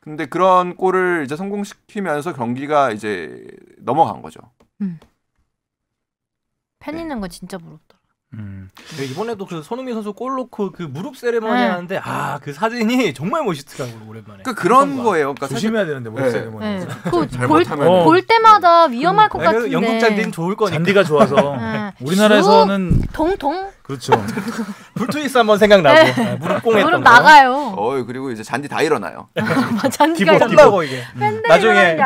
근데 그런 골을 이제 성공시키면서 경기가 이제 넘어간 거죠. 음. 팬 네. 있는 거 진짜 부럽다. 음. 네, 이번에도 그 손흥민 선수 골놓고그 무릎 세레머니 네. 하는데 아그 사진이 정말 멋있더라고요 오랜만에. 그 그런 거예요. 그러니까 조심해야 되는데 무릎 네. 세레머니. 네. 그 볼, 어. 볼 때마다 음. 위험할 것 같은데. 영국 잔디는 좋을 거니까. 잔디가 좋아서 네. 우리나라에서는 동동. 그렇죠. 불투이스 한번 생각나고 네. 네 무릎 공했던 무릎 나가요. 어 그리고 이제 잔디 다 일어나요. 아, 잔디가 일어나고 이게. 음. 나중에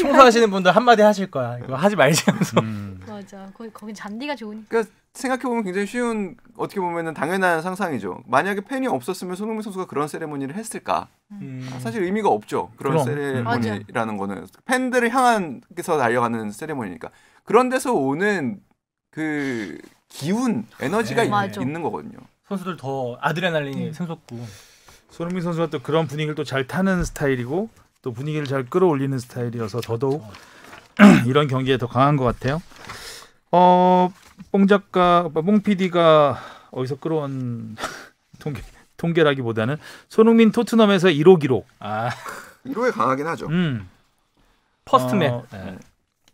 청소하시는 분들 한마디 하실 거야. 이거 하지 말지 하면서. 음. 맞아. 거기 거기 잔디가 좋으니까. 그러니까 생각해보면 굉장히 쉬운 어떻게 보면 당연한 상상이죠. 만약에 팬이 없었으면 손흥민 선수가 그런 세레모니를 했을까? 음. 사실 의미가 없죠. 그런 그럼. 세레모니라는 음. 거는 팬들을 향한서 달려가는 세레모니니까 그런 데서 오는 그 기운, 에너지가 네. 있, 는 거거든요. 선수들 더 아드레날린이 음. 샘솟고 손흥민 선수가 또 그런 분위기를 또 잘 타는 스타일이고 또 분위기를 잘 끌어올리는 스타일이어서 더더욱 어. 이런 경기에 더 강한 것 같아요. 어뽕 작가, 뭐 뽕 PD가 어디서 끌어온 통계, 통계라기보다는 손흥민 토트넘에서 1호 기록. 아. 1호에 강하긴 하죠. 음. 퍼스트맨. 어, 네. 네.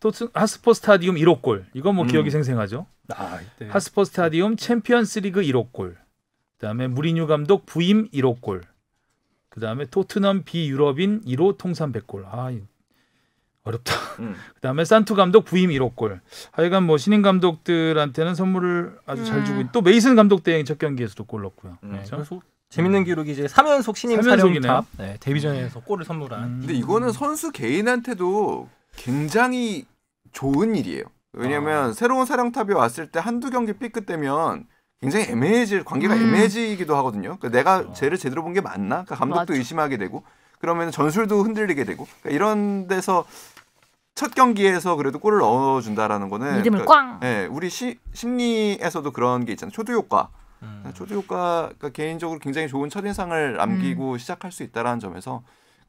토트 하스퍼 스타디움 1호 골. 이건 뭐 음. 기억이 생생하죠. 아, 이 네. 하스퍼 스타디움 챔피언스리그 1호 골. 그다음에 무리뉴 감독 부임 1호 골. 그다음에 토트넘 비유럽인 1호 통산 100골. 아, 어렵다. 음. 그다음에 산투 감독 부임 1호 골. 하여간 뭐 신인 감독들한테는 선물을 아주 잘 음. 주고 음. 또 메이슨 감독 대행 첫 경기에서도 골 넣었고요. 음. 그렇죠? 그래서 재밌는 기록이 이제 3연속 신인 3연속이네요. 음. 데뷔전에서 골을 선물한. 음. 근데 이거는 선수 개인한테도 굉장히 좋은 일이에요. 왜냐하면 아. 새로운 사령탑이 왔을 때 한두 경기 삐끗되면 굉장히 애매해질 관계가 애매해지기도 하거든요. 그러니까 내가 쟤를 그렇죠. 제대로 본 게 맞나? 그러니까 감독도 맞아. 의심하게 되고 그러면 전술도 흔들리게 되고 그러니까 이런 데서 첫 경기에서 그래도 골을 넣어준다라는 거는 믿음을 그러니까, 꽝. 네, 우리 시, 심리에서도 그런 게 있잖아요. 초두 효과. 음. 초두 효과가 개인적으로 굉장히 좋은 첫 인상을 남기고 음. 시작할 수 있다라는 점에서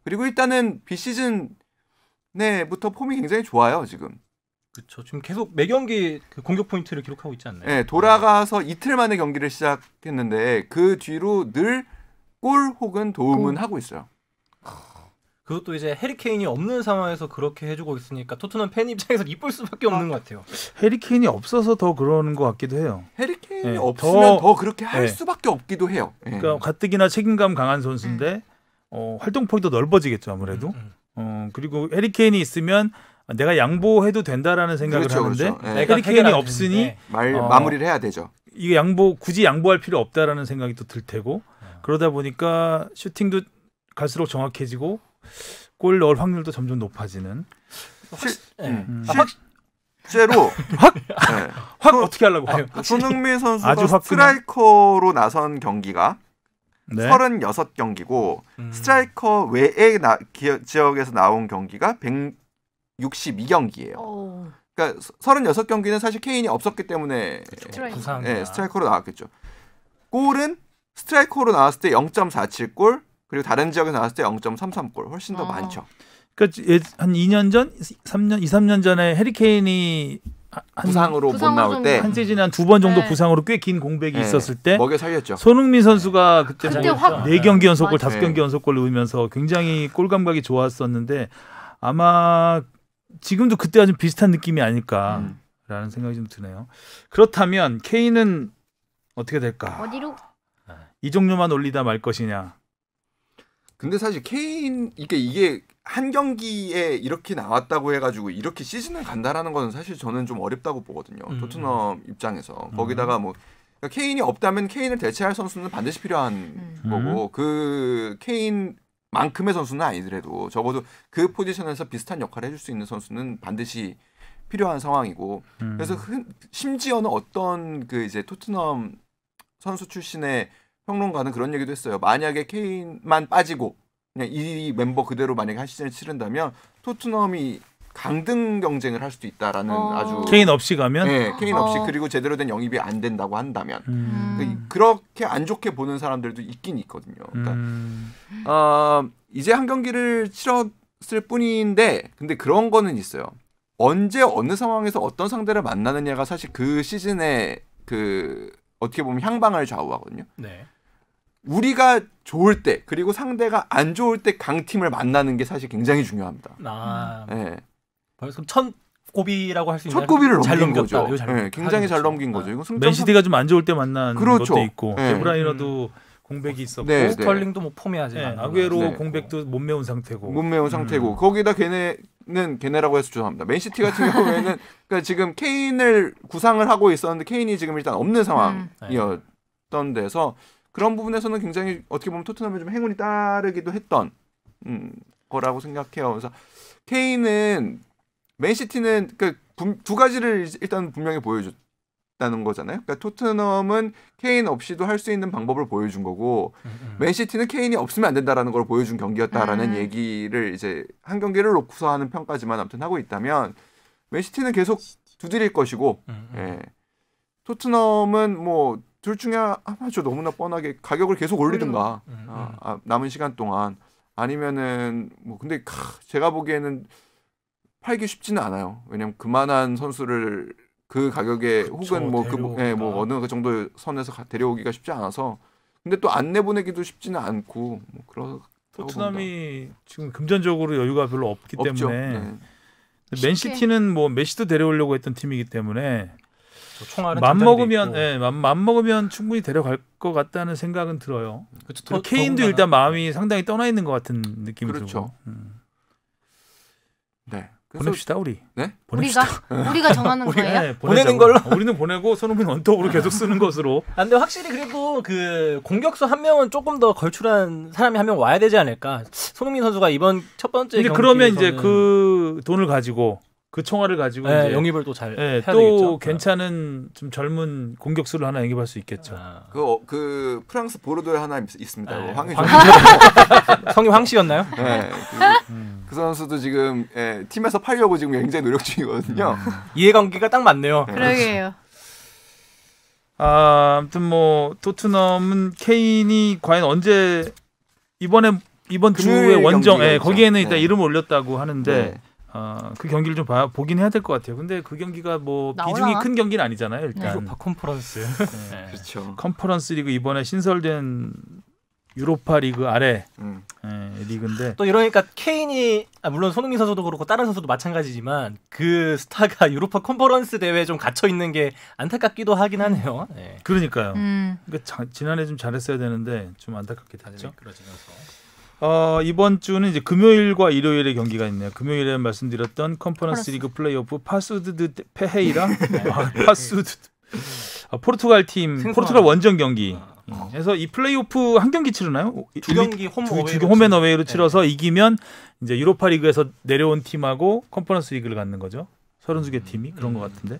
그리고 일단은 비시즌 네부터 폼이 굉장히 좋아요 지금. 그렇죠. 지금 계속 매 경기 그 공격 포인트를 기록하고 있지 않나요? 네, 돌아가서 네. 이틀 만에 경기를 시작했는데 그 뒤로 늘 골 혹은 도움은 음. 하고 있어요. 그것도 이제 해리케인이 없는 상황에서 그렇게 해주고 있으니까 토트넘 팬 입장에서 이쁠 수밖에 없는 아. 것 같아요. 해리케인이 없어서 더 그러는 것 같기도 해요. 해리케인이 네, 없으면 더, 더, 그렇게 할 네. 수밖에 없기도 해요. 네. 그러니까 가뜩이나 책임감 강한 선수인데 음. 어, 활동 폭이 더 넓어지겠죠 아무래도. 음, 음. 어, 그리고 해리케인이 있으면 내가 양보해도 된다라는 생각을 그렇죠, 그렇죠. 하는데 그렇죠. 네. 해리케인이 없으니 말, 어, 마무리를 해야 되죠. 이거 양보 굳이 양보할 필요 없다라는 생각이 또 들 테고 어. 그러다 보니까 슈팅도 갈수록 정확해지고 골 넣을 확률도 점점 높아지는. 실, 예. 음. 아, 실제로 확, 네. 아, 확 손, 어떻게 하려고? 아유, 손흥민 선수가 스트라이커로 나선 경기가 네. 36경기고 음. 스트라이커 외의 나, 기, 지역에서 나온 경기가 162경기예요. 오. 그러니까 36경기는 사실 케인이 없었기 때문에 부상 네, 스트라이커로 나왔겠죠. 골은 스트라이커로 나왔을 때 0.47골, 그리고 다른 지역에서 나왔을 때 0.33골 훨씬 더 아. 많죠. 그러니까 예, 한 2년 전, 3년, 2, 3년 전에 해리케인이 한, 부상으로 못 나올 때한시즌한 두 번 정도 네. 부상으로 꽤 긴 공백이 네. 있었을 때 먹여 살렸죠. 손흥민 선수가 그 그때 뭐 네 경기 연속골, 다섯 경기 연속골 넣으면서 굉장히 골 감각이 좋았었는데 아마 지금도 그때와 좀 비슷한 느낌이 아닐까라는 음. 생각이 좀 드네요. 그렇다면 케인은 어떻게 될까? 어디로? 아, 이종료만 올리다 말 것이냐? 근데 사실 케인 이게 그러니까 이게 한 경기에 이렇게 나왔다고 해가지고 이렇게 시즌을 간다라는 거는 사실 저는 좀 어렵다고 보거든요. 음. 토트넘 입장에서 음. 거기다가 뭐 그러니까 케인이 없다면 케인을 대체할 선수는 반드시 필요한 음. 거고 음. 그 케인 만큼의 선수는 아니더라도 적어도 그 포지션에서 비슷한 역할을 해줄 수 있는 선수는 반드시 필요한 상황이고 음. 그래서 흔, 심지어는 어떤 그 이제 토트넘 선수 출신의 평론가는 그런 얘기도 했어요. 만약에 케인만 빠지고 그냥 이 멤버 그대로 만약에 한 시즌을 치른다면 토트넘이 강등 경쟁을 할 수도 있다라는 어... 아주 케인 없이 가면 네, 케인 없이 어... 그리고 제대로 된 영입이 안 된다고 한다면 음... 그러니까 그렇게 안 좋게 보는 사람들도 있긴 있거든요. 그러니까 음... 어, 이제 한 경기를 치렀을 뿐인데 근데 그런 거는 있어요. 언제 어느 상황에서 어떤 상대를 만나느냐가 사실 그 시즌의 그 어떻게 보면 향방을 좌우하거든요. 네. 우리가 좋을 때 그리고 상대가 안 좋을 때 강팀을 만나는 게 사실 굉장히 중요합니다. 아, 네. 벌써 첫 고비라고 할 수 있는 첫 고비를 잘 넘긴 거죠. 잘넘 예, 굉장히 잘 넘긴 거죠. 이거 그렇죠. 맨시티가 좀 안 좋을 때 만난 그렇죠. 것도 있고 예. 네. 브라이너도 음. 공백이 네, 있었고 네, 스털링도 뭐 폼이하지 네, 아구에로 네. 공백도 못 메운 상태고 못 메운 상태고 음. 거기다 걔네는 걔네라고 해서 죄송합니다 맨시티 같은 경우에는 그러니까 지금 케인을 구상을 하고 있었는데 케인이 지금 일단 없는 음. 상황이었던 네. 데서 그런 부분에서는 굉장히 어떻게 보면 토트넘에 좀 행운이 따르기도 했던 음, 거라고 생각해요. 그래서 케인은 맨시티는 그 두 가지를 일단 분명히 보여줬다는 거잖아요. 그러니까 토트넘은 케인 없이도 할 수 있는 방법을 보여준 거고 음, 음. 맨시티는 케인이 없으면 안 된다라는 걸 보여준 경기였다라는 음. 얘기를 이제 한 경기를 놓고서 하는 평가지만 아무튼 하고 있다면 맨시티는 계속 두드릴 것이고 예. 토트넘은 뭐둘 중에 아마저 너무나 뻔하게 가격을 계속 올리든가 어, 음, 음. 아, 남은 시간 동안 아니면은 뭐 근데 제가 보기에는 팔기 쉽지는 않아요. 왜냐면 그만한 선수를 그 가격에 그쵸, 혹은 뭐그 뭐, 예, 뭐 어느 그 정도 선에서 데려오기가 쉽지 않아서 근데 또 안 내보내기도 쉽지는 않고 뭐 그런 토트넘이 지금 금전적으로 여유가 별로 없기 없죠. 때문에 네. 맨시티는 뭐 메시도 데려오려고 했던 팀이기 때문에 총알은 맘 먹으면 예, 맘, 맘 먹으면 충분히 데려갈 것 같다는 생각은 들어요. 그렇죠. 더, 케인도 더군다나. 일단 마음이 상당히 떠나 있는 것 같은 느낌이 그렇죠. 들고. 음. 네. 보냅시다 우리. 네? 보냅시다. 우리가 우리가 정하는 우리, 거예요? 네, 보내는 걸로. 우리는 보내고 손흥민 원톱으로 계속 쓰는 것으로. 안 돼. 아, 확실히 그래도 그 공격수 한 명은 조금 더 걸출한 사람이 한 명 와야 되지 않을까? 손흥민 선수가 이번 첫 번째 근데 그러면 이제 그 돈을 가지고 그 총알을 가지고 네, 이제 영입을 또잘 네, 또 되겠죠? 괜찮은 좀 젊은 공격수를 하나 영입할 수 있겠죠. 그그 아. 어, 그 프랑스 보르도에 하나 있습니다. 네. 아, 예. 황희 성이 황씨였나요? 네. 그, 음. 그, 선수도 지금 예, 팀에서 팔려고 지금 굉장히 노력 중이거든요. 음. 이해관계가 딱 맞네요. 네. 그러게요. 아, 아무튼 뭐 토트넘은 케인이 과연 언제 이번에 이번 주에 원정 예, 거기에는 일단 네. 이름 올렸다고 하는데 네. 어, 그 경기를 좀 봐, 보긴 해야 될 것 같아요. 근데 그 경기가 뭐 나오나? 비중이 큰 경기는 아니잖아요. 네. 일단 유로파 컨퍼런스. 네. 네. 그렇죠. 컨퍼런스 리그 이번에 신설된 유로파 리그 아래 음. 네, 리그인데 또 이러니까 케인이 아, 물론 손흥민 선수도 그렇고 다른 선수도 마찬가지지만 그 스타가 유로파 컨퍼런스 대회에 좀 갇혀 있는 게 안타깝기도 하긴 음. 하네요. 네. 그러니까요. 음. 그러니까 자, 지난해 좀 잘했어야 되는데 좀 안타깝게 됐죠. 그러지면서. 어, 이번 주는 이제 금요일과 일요일에 경기가 있네요. 금요일에 말씀드렸던 컨퍼런스 리그 플레이오프 파수드 드 페헤이라 네. 아, 파수드 아, 포르투갈 팀생소하 포르투갈 원정 경기. 아. 음, 그래서 이 플레이오프 한 경기 치르나요? 두 경기 홈 두, 두, 두 홈앤어웨이로 치러서 네. 이기면 이제 유로파리그에서 내려온 팀하고 컨퍼런스 리그를 갖는 거죠. 32개 음. 팀이 그런 음. 것 같은데.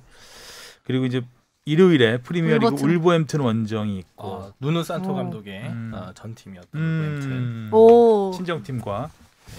그리고 이제 일요일에 프리미어리그 울버햄튼 원정이 있고 어, 누누 산토 오. 어. 감독의 음. 어, 전 팀이었던 음. 울버햄튼 친정팀과 네.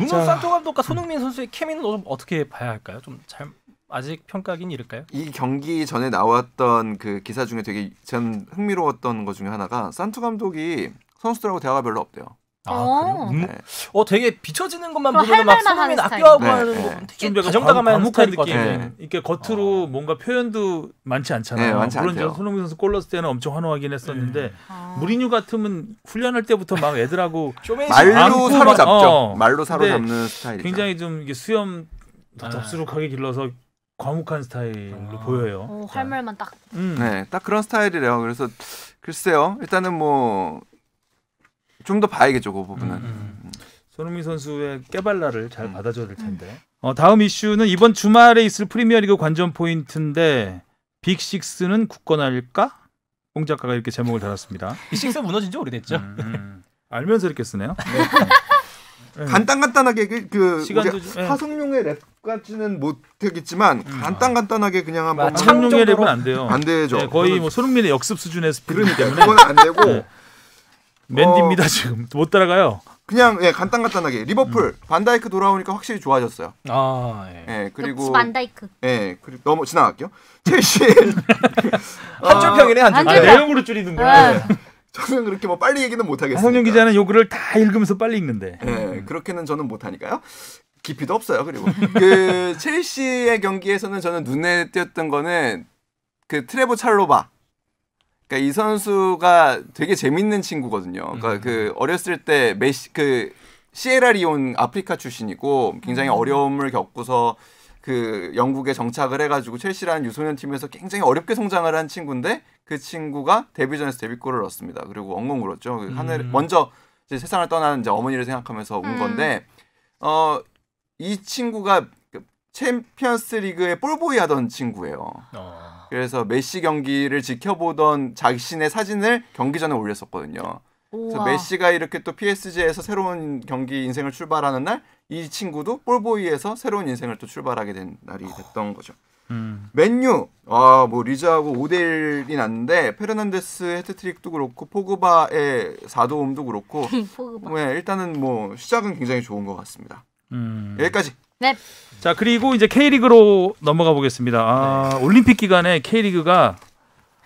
누누 산토 감독과 손흥민 선수의 케미는 어, 좀 어떻게 봐야 할까요? 좀 잘 아직 평가긴 이럴까요? 이 경기 전에 나왔던 그 기사 중에 되게 전 흥미로웠던 것 중에 하나가 산토 감독이 선수들하고 대화가 별로 없대요. 아, 어. 그래요? 네. 어 되게 비춰지는 것만 보면 막 성우민 악교하고 네, 하는 네. 거 되게 그러니까 정당한 스타일 느낌. 네. 이렇게 겉으로 어. 뭔가 표현도 많지 않잖아요. 네, 많지 물 손흥민 선수 골 넣었을 때는 엄청 환호하긴 했었는데 어. 무리뉴 같으면 훈련할 때부터 막 애들하고 말로 사로잡죠. 어. 말로 사로잡는 스타일. 굉장히 좀 이게 수염 덥수룩하게 아. 길러서 과묵한 스타일로 아. 보여요. 오, 어, 할 말만 딱. 음. 네, 딱 그런 스타일이래요. 그래서 글쎄요. 일단은 뭐 좀더 봐야겠죠 그 부분은. 음, 음. 음. 손흥민 선수의 깨발랄을 잘 음. 받아줘야 될 텐데. 어, 다음 이슈는 이번 주말에 있을 프리미어리그 관전 포인트인데 빅식스는 굳건할까? 홍 작가가 이렇게 제목을 달았습니다. 빅식스 무너진 지 오래됐죠. 음, 알면서 이렇게 쓰네요. 네. 네. 네. 간단간단하게 그, 그 네. 하성룡의 랩까지는 못되겠지만 음. 간단간단하게 그냥 한번 아, 창룡의 랩은 안 돼요. 안 되죠. 네, 거의 뭐 손흥민의 역습 수준의 스피드 그러 때문에 그건 안 되고 네. 맨디입니다 어... 지금 못 따라가요. 그냥 예 간단 간단하게 리버풀 음. 반다이크 돌아오니까 확실히 좋아졌어요. 아 예. 예 그리고 반다이크. 예 그리고 너무 지나갈게요. 첼시 한 줄평이네 한줄. 아, 아, 네. 아, 내용으로 줄이는 거야. 아. 네. 저는 그렇게 뭐 빨리 얘기는 못하겠어요. 성윤 기자는 요거를 다 읽으면서 빨리 읽는데. 예 음. 그렇게는 저는 못하니까요. 깊이도 없어요. 그리고 그 첼시의 경기에서는 저는 눈에 띄었던 거는 그 트레보 찰로바. 그러니까 이 선수가 되게 재밌는 친구거든요. 그러니까 음. 그 어렸을 때 메시 그 시에라리온 아프리카 출신이고 굉장히 음. 어려움을 겪고서 그 영국에 정착을 해가지고 첼시라는 유소년 팀에서 굉장히 어렵게 성장을 한 친구인데 그 친구가 데뷔전에서 데뷔골을 넣었습니다. 그리고 엉엉 울었죠. 그 하늘 음. 먼저 이제 세상을 떠나는 이제 어머니를 생각하면서 운 음. 건데 어 이 친구가 그 챔피언스 리그의 볼보이 하던 친구예요. 어. 그래서 메시 경기를 지켜보던 자신의 사진을 경기 전에 올렸었거든요. 그래서 메시가 이렇게 또 PSG에서 새로운 경기 인생을 출발하는 날, 이 친구도 볼보이에서 새로운 인생을 또 출발하게 된 날이 됐던 거죠. 음. 맨유 아뭐 리자하고 5대1이 났는데 페르난데스 헤트트릭도 그렇고 포그바의 4도움도 그렇고 포그바. 네, 일단은 뭐 시작은 굉장히 좋은 것 같습니다. 음. 여기까지 네. 자 그리고 이제 K리그로 넘어가 보겠습니다. 아, 네. 올림픽 기간에 K리그가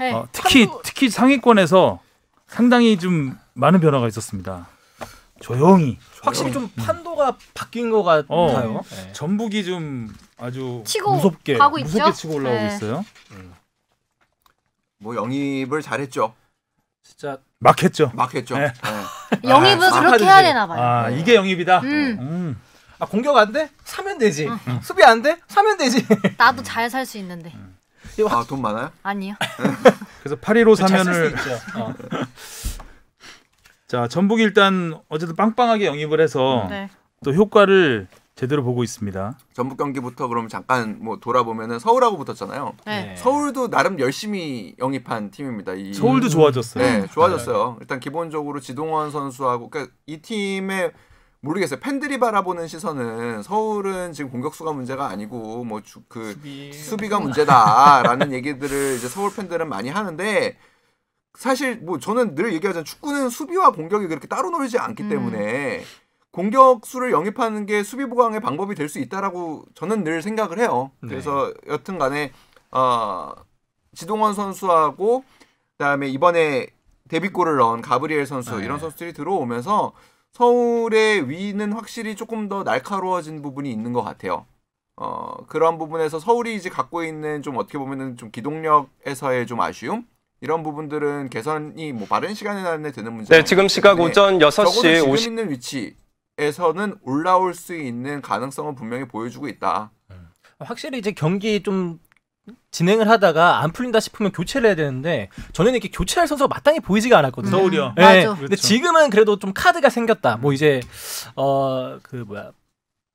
네. 어, 특히 한국... 특히 상위권에서 상당히 좀 많은 변화가 있었습니다. 조용히 확실히 좀 음. 판도가 바뀐 것 같아요. 어, 네. 전북이 좀 아주 무섭게 가고 무섭게 있죠? 치고 올라오고 네. 있어요. 뭐 영입을 잘했죠. 진짜 막했죠. 막했죠. 네. 네. 영입은 아, 그렇게 해야 되나 봐요. 아, 네. 이게 영입이다. 음. 음. 아 공격 안 돼? 사면 되지. 응. 수비 안 돼? 사면 되지. 나도 잘 살 수 있는데. 아 돈 많아요? 아니요. 그래서 8 1로 사면을 있죠. 어. 자 전북 이 일단 어제도 빵빵하게 영입을 해서 음. 네. 또 효과를 제대로 보고 있습니다. 전북 경기부터 그럼 잠깐 뭐 돌아보면은 서울하고 붙었잖아요. 네. 네. 서울도 나름 열심히 영입한 팀입니다. 이... 서울도 좋아졌어요. 네, 좋아졌어요. 네. 일단 기본적으로 지동원 선수하고 그러니까 이 팀의 모르겠어요. 팬들이 바라보는 시선은 서울은 지금 공격수가 문제가 아니고 뭐그 수비. 수비가 문제다라는 얘기들을 이제 서울 팬들은 많이 하는데 사실 뭐 저는 늘 얘기하자면 축구는 수비와 공격이 그렇게 따로 놀지 않기 음. 때문에 공격수를 영입하는 게 수비 보강의 방법이 될 수 있다라고 저는 늘 생각을 해요. 네. 그래서 여튼간에 어 지동원 선수하고 그다음에 이번에 데뷔골을 넣은 가브리엘 선수 네. 이런 선수들이 들어오면서 서울의 위는 확실히 조금 더 날카로워진 부분이 있는 것 같아요. 어, 그런 부분에서 서울이 이제 갖고 있는 좀 어떻게 보면은 좀 기동력에서의 좀 아쉬움? 이런 부분들은 개선이 뭐 빠른 시간 안에 되는 문제. 네, 지금 시각 오전 6시 50 지금 있는 위치에서는 올라올 수 있는 가능성은 분명히 보여주고 있다. 음. 확실히 이제 경기 좀 진행을 하다가 안 풀린다 싶으면 교체를 해야 되는데 저는 이렇게 교체할 선수가 마땅히 보이지가 않았거든요. 서울이요. 네. 맞아. 근데 그렇죠. 지금은 그래도 좀 카드가 생겼다. 뭐 이제 어 그 뭐야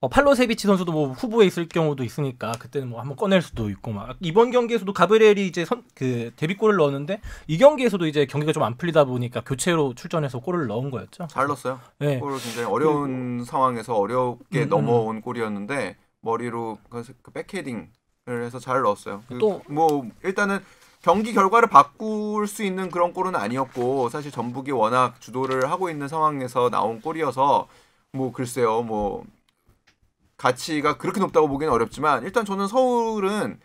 어, 팔로세비치 선수도 뭐 후보에 있을 경우도 있으니까 그때는 뭐 한번 꺼낼 수도 있고 막 이번 경기에서도 가브리엘이 이제 선, 그 데뷔골을 넣었는데 이 경기에서도 이제 경기가 좀 안 풀리다 보니까 교체로 출전해서 골을 넣은 거였죠. 잘 넣었어요. 네. 골을 굉장히 어려운 그, 상황에서 어렵게 음, 음. 넘어온 음. 골이었는데 머리로 그, 그 백헤딩 해서 잘 넣었어요. 그 또뭐 일단은 경기 결과를 바꿀 수 있는 그런 골은 아니었고 사실 전북이 워낙 주도를 하고 있는 상황에서 나온 골이어서 뭐 글쎄요 뭐 가치가 그렇게 높다고 보기는 어렵지만 일단 저는 서울은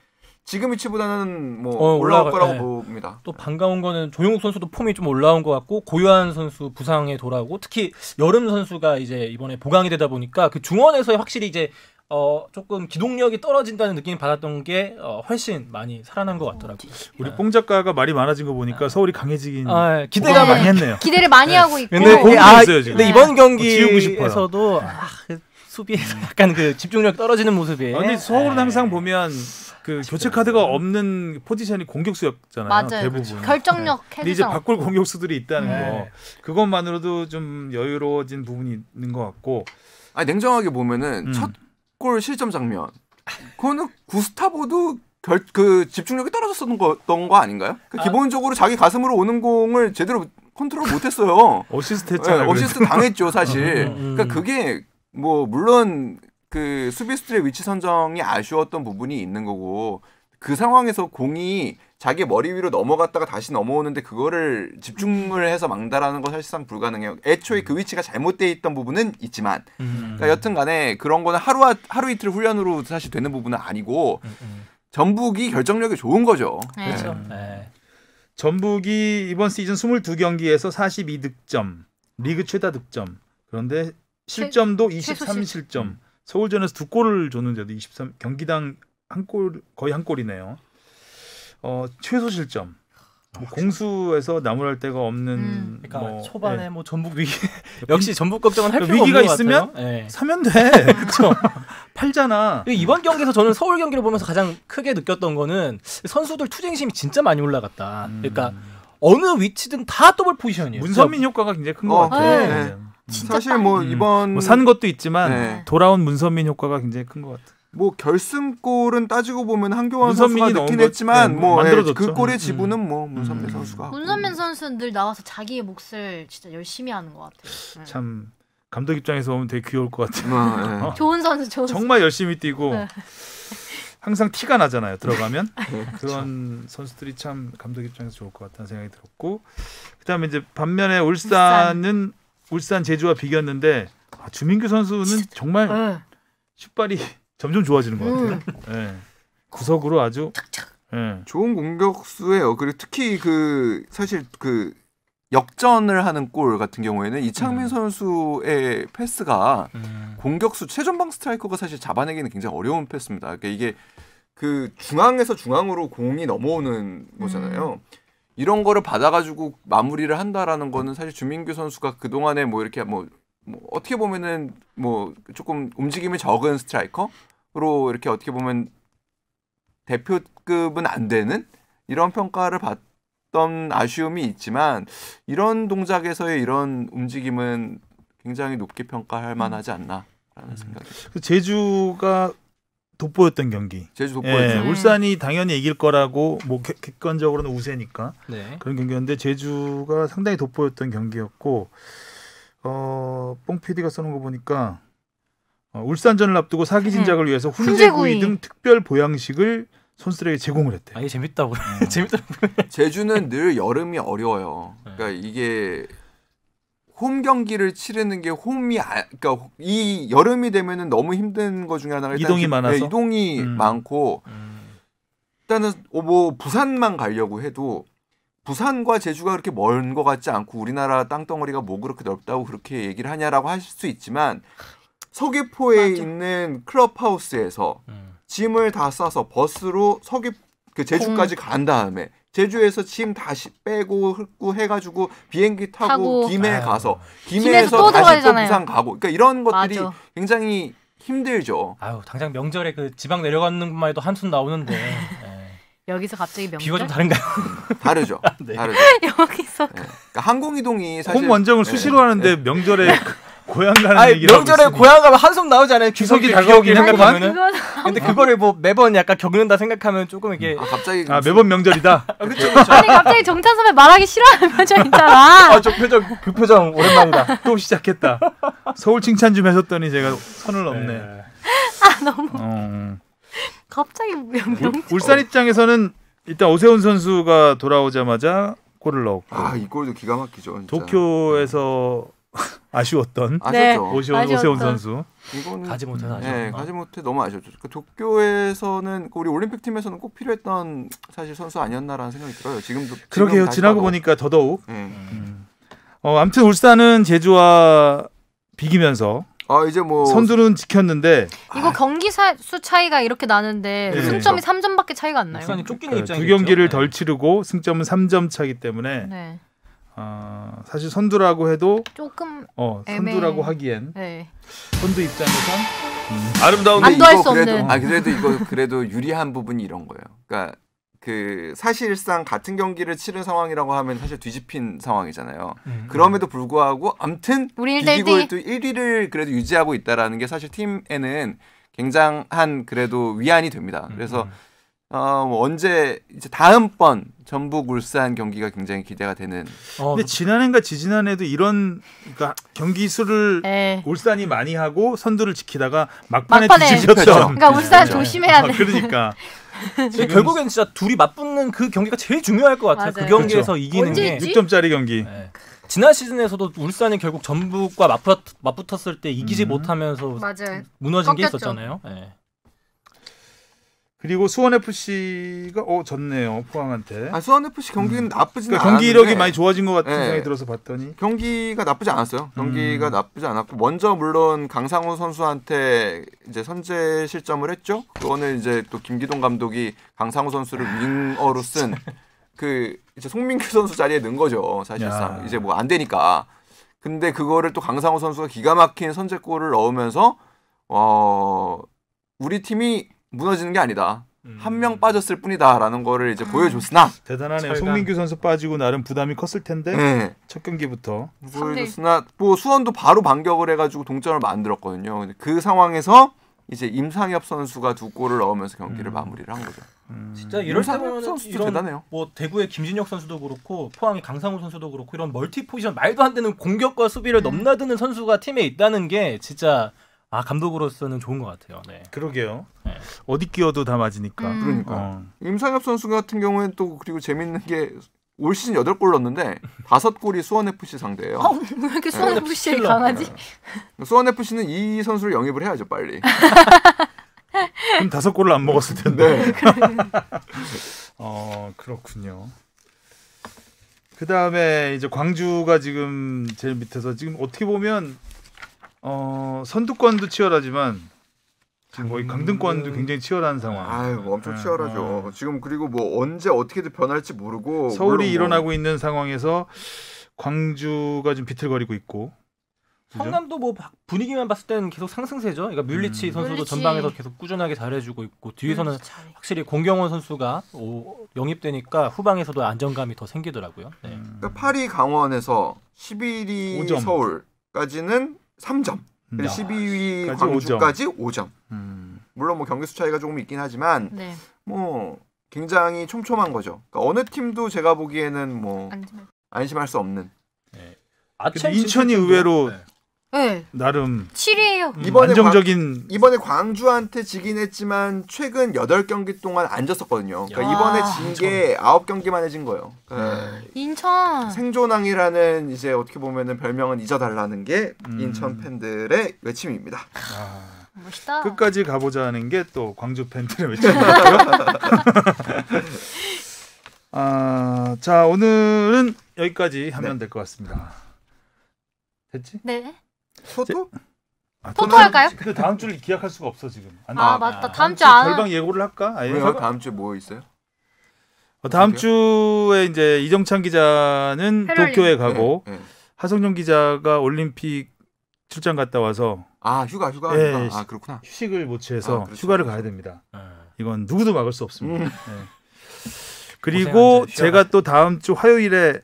지금 위치보다는 뭐 어, 올라올 거라고 네. 봅니다. 또 반가운 거는 조용욱 선수도 폼이 좀 올라온 것 같고 고요한 선수 부상에 돌아오고 특히 여름 선수가 이제 이번에 보강이 되다 보니까 그 중원에서 확실히 이제 어, 조금 기동력이 떨어진다는 느낌을 받았던 게 어, 훨씬 많이 살아난 것 같더라고요. 우리 예. 뽕 작가가 말이 많아진 거 보니까 예. 서울이 강해지긴 아, 예. 기대가 많이 했네요. 기대를 많이 하고 있고. 근데, 네. 아, 있어요, 근데 이번 어, 경기에서도 아, 그 수비에서 음. 약간 그 집중력 떨어지는 모습이. 아니 서울은 항상 보면 그 교체 카드가 없는 포지션이 공격수였잖아요. 맞아요. 대부분 그렇죠. 결정력 네. 근데 이제 바꿀 공격수들이 있다는 네. 거 그것만으로도 좀 여유로워진 부분이 있는 것 같고. 아 냉정하게 보면은 음. 첫골 실점 장면. 그거는 구스타보도 결, 그 집중력이 떨어졌었던 거, 아닌가요? 그 아. 기본적으로 자기 가슴으로 오는 공을 제대로 컨트롤 못했어요. 어시스트 했잖아요. 네, 어시스트 당했죠 사실. 음, 음, 음. 그러니까 그게 뭐 물론 그 수비수들의 위치 선정이 아쉬웠던 부분이 있는 거고 그 상황에서 공이 자기 머리 위로 넘어갔다가 다시 넘어오는데 그거를 집중을 해서 망는다라는건 사실상 불가능해요. 애초에 그 위치가 잘못되어 있던 부분은 있지만 음. 그러니까 여튼간에 그런 거는 하루 하루 이틀 훈련으로 사실 되는 부분은 아니고 음, 음. 전북이 결정력이 좋은 거죠. 네. 네. 그렇죠. 네. 네. 전북이 이번 시즌 22경기에서 42득점, 리그 최다 득점. 그런데 실점도 23실점. 서울전에서 두 골을 줬는데도 23 경기당 한 골 거의 한 골이네요. 어, 최소 실점. 뭐 공수에서 나무랄 데가 없는 음. 그러니까 뭐, 초반에 예. 뭐 전북 위기 역시 전북 걱정은 할 그 필요가 위기가 있으면 예. 사면 돼 그렇죠 팔잖아 이번 경기에서 저는 서울 경기를 보면서 가장 크게 느꼈던 거는 선수들 투쟁심이 진짜 많이 올라갔다 음. 그러니까 어느 위치든 다 더블 포지션이에요 문선민 효과가 굉장히 큰것 어, 같아요 네. 네. 사실 뭐 음. 이번 뭐산 것도 있지만 네. 돌아온 문선민 효과가 굉장히 큰 것 같아요. 뭐 결승골은 따지고 보면 한교원 선수가 넣긴 했지만 네, 뭐그 예, 골의 네. 지분은 뭐 음. 문선민 음. 선수가 문선민 선수는 늘 나와서 자기의 몫을 진짜 열심히 하는 것 같아요. 네. 참 감독 입장에서 보면 되게 귀여울 것 같아요. 아, 예. 어? 좋은 선수, 좋은 정말 열심히 뛰고 네. 항상 티가 나잖아요. 들어가면 그런 선수들이 참 감독 입장에서 좋을 것 같다는 생각이 들었고 그다음에 이제 반면에 울산은 울산, 울산 제주와 비겼는데 아, 주민규 선수는 정말 슛발이 점점 좋아지는 것 음. 같아요. 예. 네. 구석으로 아주 예. 좋은 공격수예요. 그리고 특히 그 사실 그 역전을 하는 골 같은 경우에는 이창민 음. 선수의 패스가 음. 공격수 최전방 스트라이커가 사실 잡아내기는 굉장히 어려운 패스입니다. 그러니까 이게 그 중앙에서 중앙으로 공이 넘어오는 거잖아요. 음. 이런 거를 받아가지고 마무리를 한다라는 거는 사실 주민규 선수가 그 동안에 뭐 이렇게 뭐, 뭐 어떻게 보면은 뭐 조금 움직임이 적은 스트라이커 로 이렇게 어떻게 보면 대표급은 안 되는 이런 평가를 받던 아쉬움이 있지만 이런 동작에서의 이런 움직임은 굉장히 높게 평가할 음. 만하지 않나라는 음. 생각이. 그 제주가 돋보였던 경기. 제주 돋보였죠. 예, 음. 울산이 당연히 이길 거라고 뭐 객관적으로는 우세니까 네. 그런 경기였는데 제주가 상당히 돋보였던 경기였고 어뽕 PD가 써놓거 보니까 어, 울산전을 앞두고 사기 진작을 네. 위해서 훈제구이, 등 특별 보양식을 손쓰레기 제공을 했대. 아 이게 재밌다고. 어. 재밌더 제주는 늘 여름이 어려워요. 네. 그러니까 이게 홈 경기를 치르는 게 홈이 아, 그러니까 이 여름이 되면은 너무 힘든 거 중에 하나가 이동이 일단, 많아서 네, 이동이 음. 많고 음. 일단은 어, 뭐 부산만 가려고 해도 부산과 제주가 그렇게 먼 것 같지 않고 우리나라 땅덩어리가 뭐 그렇게 넓다고 그렇게 얘기를 하냐라고 하실 수 있지만 서귀포에 맞아. 있는 클럽하우스에서 음. 짐을 다 싸서 버스로 서귀 그 제주까지 공. 간 다음에 제주에서 짐 다시 빼고 흙고 해가지고 비행기 타고, 타고. 김해 에유 아. 가서 김해에서 또 다시 또 부산 가고 그러니까 이런 것들이 맞아. 굉장히 힘들죠. 아유 당장 명절에 그 지방 내려가는 것만 해도 한숨 나오는데 예. 여기서 갑자기 명절 비가 좀 다른가요? 다르죠. 네. 다르죠. 여기서 네. 그러니까 항공이동이 사실 공원정을 네. 예. 수시로 하는데 명절에 그 고향 가는 아니, 얘기라고 명절에 있으니. 고향 가면 한숨 나오잖아요 귀속이 다가오긴 생각하 근데 그거를 뭐 매번 약간 겪는다 생각하면 조금 이게 아, 갑자기 아, 매번 명절이다. 아, 그쵸, 그 아니 갑자기 정찬 선배 말하기 싫어하는 표정 있잖아. 아, 저 표정 그 표정 오랜만이다. 또 시작했다. 서울 칭찬 좀 해줬더니 제가 선을 넘네. 네. 아 너무. 어. 음. 갑자기 명명. 울산 입장에서는 일단 오세훈 선수가 돌아오자마자 골을 넣었고. 아 이 골도 기가 막히죠. 진짜. 도쿄에서 네. 아쉬웠던 네. 오세훈, 오세훈 선수 이거는 가지 못해아쉬 네, 가지 못해 너무 아쉬웠죠. 그 도쿄에서는 그 우리 올림픽 팀에서는 꼭 필요했던 사실 선수 아니었나라는 생각이 들어요. 지금도 그러게요. 지나고 보니까 더더욱. 음. 음. 어, 아무튼 울산은 제주와 비기면서 아 이제 뭐 선두는 지켰는데 이거 경기 수 차이가 이렇게 나는데 네. 승점이 3점밖에 차이가 안 나요. 울산이 쫓기는 그 입장이죠. 두 경기를 네. 덜 치르고 승점은 3점 차기 이 때문에 네. 어, 사실 선두라고 해도 조금 어, 선두라고 하기엔 네. 선두 입장에서 음. 아름다운데 이거 그래도 아 그래도 이거 그래도 유리한 부분이 이런 거예요. 그러니까 그 사실상 같은 경기를 치른 상황이라고 하면 사실 뒤집힌 상황이잖아요. 음. 그럼에도 불구하고 암튼 우기고또 1위를 그래도 유지하고 있다라는 게 사실 팀에는 굉장한 그래도 위안이 됩니다. 음, 그래서 음. 어, 뭐 언제 이제 다음번 전북 울산 경기가 굉장히 기대가 되는. 어. 근데 네. 지난해인가 지지난해도 이런 그러니까 경기 수를 네. 울산이 많이 하고 선두를 지키다가 막판에, 막판에. 뒤집혔죠. 그러니까 그렇죠. 울산 그 조심해야 아, 돼. 어, 그러니까. 결국엔 진짜 둘이 맞붙는 그 경기가 제일 중요할 것 같아요. 그 맞아요. 그 경기에서 그렇죠. 이기는 게 6점짜리 경기. 네. 지난 시즌에서도 울산이 결국 전북과 맞붙, 었을때 이기지 음. 못하면서 맞아요. 무너진 꺾였죠. 게 있었잖아요. 네. 그리고 수원 FC가 어 졌네요 포항한테. 아 수원 FC 경기는 음. 나쁘진 그러니까 경기 이력이 많이 좋아진 것 같은 네. 생각이 들어서 봤더니 경기가 나쁘지 않았어요. 경기가 음. 나쁘지 않았고 먼저 물론 강상호 선수한테 이제 선제 실점을 했죠. 그거는 이제 또 김기동 감독이 강상호 선수를 아, 윙어로 쓴 그 이제 송민규 선수 자리에 넣은 거죠. 사실상 야. 이제 뭐 안 되니까. 근데 그거를 또 강상호 선수가 기가 막힌 선제골을 넣으면서 어 우리 팀이 무너지는 게 아니다. 음. 한명 빠졌을 뿐이다라는 거를 이제 보여줬으나 아, 대단하네요. 철강. 송민규 선수 빠지고 나름 부담이 컸을 텐데 네. 첫 경기부터 보여줬으나 뭐 수원도 바로 반격을 해가지고 동점을 만들었거든요. 그 상황에서 이제 임상엽 선수가 두 골을 넣으면서 경기를 음. 마무리를 한 거죠. 음. 진짜 이럴 때 보면 선수도 이런 대단해요. 뭐 대구의 김진혁 선수도 그렇고 포항의 강상우 선수도 그렇고 이런 멀티 포지션 말도 안 되는 공격과 수비를 음. 넘나드는 선수가 팀에 있다는 게 진짜 아 감독으로서는 좋은 것 같아요. 네. 그러게요. 네. 어디 끼어도 다 맞으니까. 음. 그러니까 어. 임상엽 선수 같은 경우에는 또 그리고 재밌는 게 올 시즌 여덟 골 넣었는데 다섯 골이 수원 FC 상대예요. 어, 왜 이렇게 수원 네. FC 강하지? 네. 수원 FC는 이 선수를 영입을 해야죠 빨리. 그럼 다섯 골을 안 먹었을 텐데. 네. 어 그렇군요. 그 다음에 이제 광주가 지금 제일 밑에서 지금 어떻게 보면 어, 선두권도 치열하지만 지금 뭐 거의 음. 강등권도 굉장히 치열한 상황. 아유, 뭐 엄청 네. 치열하죠. 어. 지금 그리고 뭐 언제 어떻게든 변할지 모르고 서울이 뭐... 일어나고 있는 상황에서 광주가 좀 비틀거리고 있고 성남도 뭐 분위기만 봤을 때는 계속 상승세죠. 그러니까 뮬리치 음. 선수도 뮬리치. 전방에서 계속 꾸준하게 잘해주고 있고 뒤에서는 음, 확실히 공경원 선수가 오, 영입되니까 후방에서도 안정감이 더 생기더라고요. 네. 그러니까 8위 강원에서 11위 5점. 서울까지는 3점. 음. 12위 광주까지 5점. 5점. 음. 물론 뭐 경기수 차이가 조금 있긴 하지만 네. 뭐 굉장히 촘촘한 거죠. 그러니까 어느 팀도 제가 보기에는 뭐 안심할, 수 없는. 네. 인천이 의외로 네. 네. 나름 7위예요. 음, 이번에 안정적인 광, 이번에 광주한테 지긴 했지만 최근 8경기 동안 안 졌었거든요. 그러니까 이번에 진게 9경기만 해진 거예요. 그러니까 인천 생존왕이라는 이제 어떻게 보면은 별명은 잊어 달라는 게 음. 인천 팬들의 외침입니다. 아. 멋있다. 끝까지 가보자는 게 또 광주 팬들의 외침이고요. 아, 자 오늘은 여기까지 하면 네. 될것 같습니다. 됐지? 네. 소토? 아, 토토 할까요? 근데 그 다음 주를 기약할 수가 없어 지금. 안 아, 돼. 맞다. 아, 다음 주 안. 아. 결방 예고를 할까? 아예 왜요? 다음 주에 뭐 있어요? 어, 다음 주에 이제 이정찬 기자는 패럴림. 도쿄에 가고 예, 예. 하성룡 기자가 올림픽 출장 갔다 와서 아 휴가 휴가 예, 휴가. 아 그렇구나. 휴식을 못 취해서 아, 그렇죠. 휴가를 그렇죠. 가야 됩니다. 예. 이건 누구도 막을 수 없습니다. 음. 예. 그리고 제가 또 다음 주 화요일에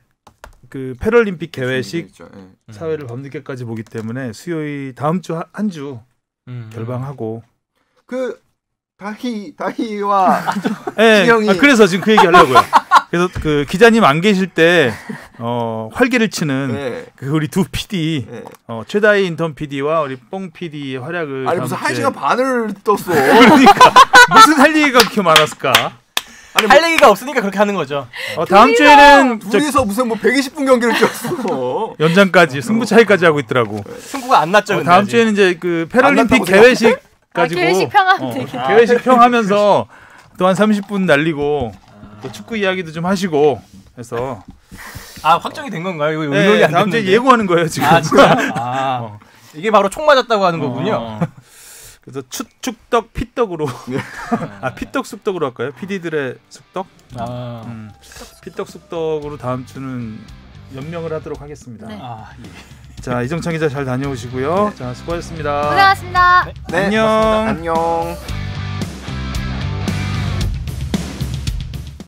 그 패럴림픽 개회식 예. 사회를 음. 밤늦게까지 보기 때문에 수요일 다음 주 한주 한 음. 결방하고 그 다희 다희와 네, 아, 그래서 지금 그 얘기 하려고요. 그래서 그 기자님 안 계실 때 어, 활기를 치는 네. 그 우리 두 PD 네. 예. 어, 최다희 인턴 PD와 우리 뽕 PD의 활약을 아니 무슨 한 시간 반을 떴어. 그러니까 무슨 할 얘기가 그렇게 많았을까? 아니, 뭐, 할 얘기가 없으니까 그렇게 하는 거죠. 어, 다음 주에는 둘이서 무슨 뭐 120분 경기를 뛰었어. 연장까지 승부 어. 차이까지 하고 있더라고. 승부가 안 났죠. 어, 다음 주에는 이제 그 패럴림픽 개회식 아, 가지고 개회식 평하면 어, 아, 서또 한 30분 날리고 또 축구 이야기도 좀 하시고 해서 아 확정이 된 건가요? 이거 네, 다음 주에 예고하는 거예요 지금. 아, 진짜? 아, 어. 이게 바로 총 맞았다고 하는 거군요. 어. 그래서 축축떡 피떡으로 네. 아 피떡 쑥떡으로 할까요? 피디들의 쑥떡? 아. 음. 피떡 쑥떡으로 다음 주는 연명을 하도록 하겠습니다. 네. 아, 예. 자 이정창 기자 잘 다녀오시고요. 네. 자 수고하셨습니다. 고하셨습니다 네. 안녕. 고맙습니다. 안녕.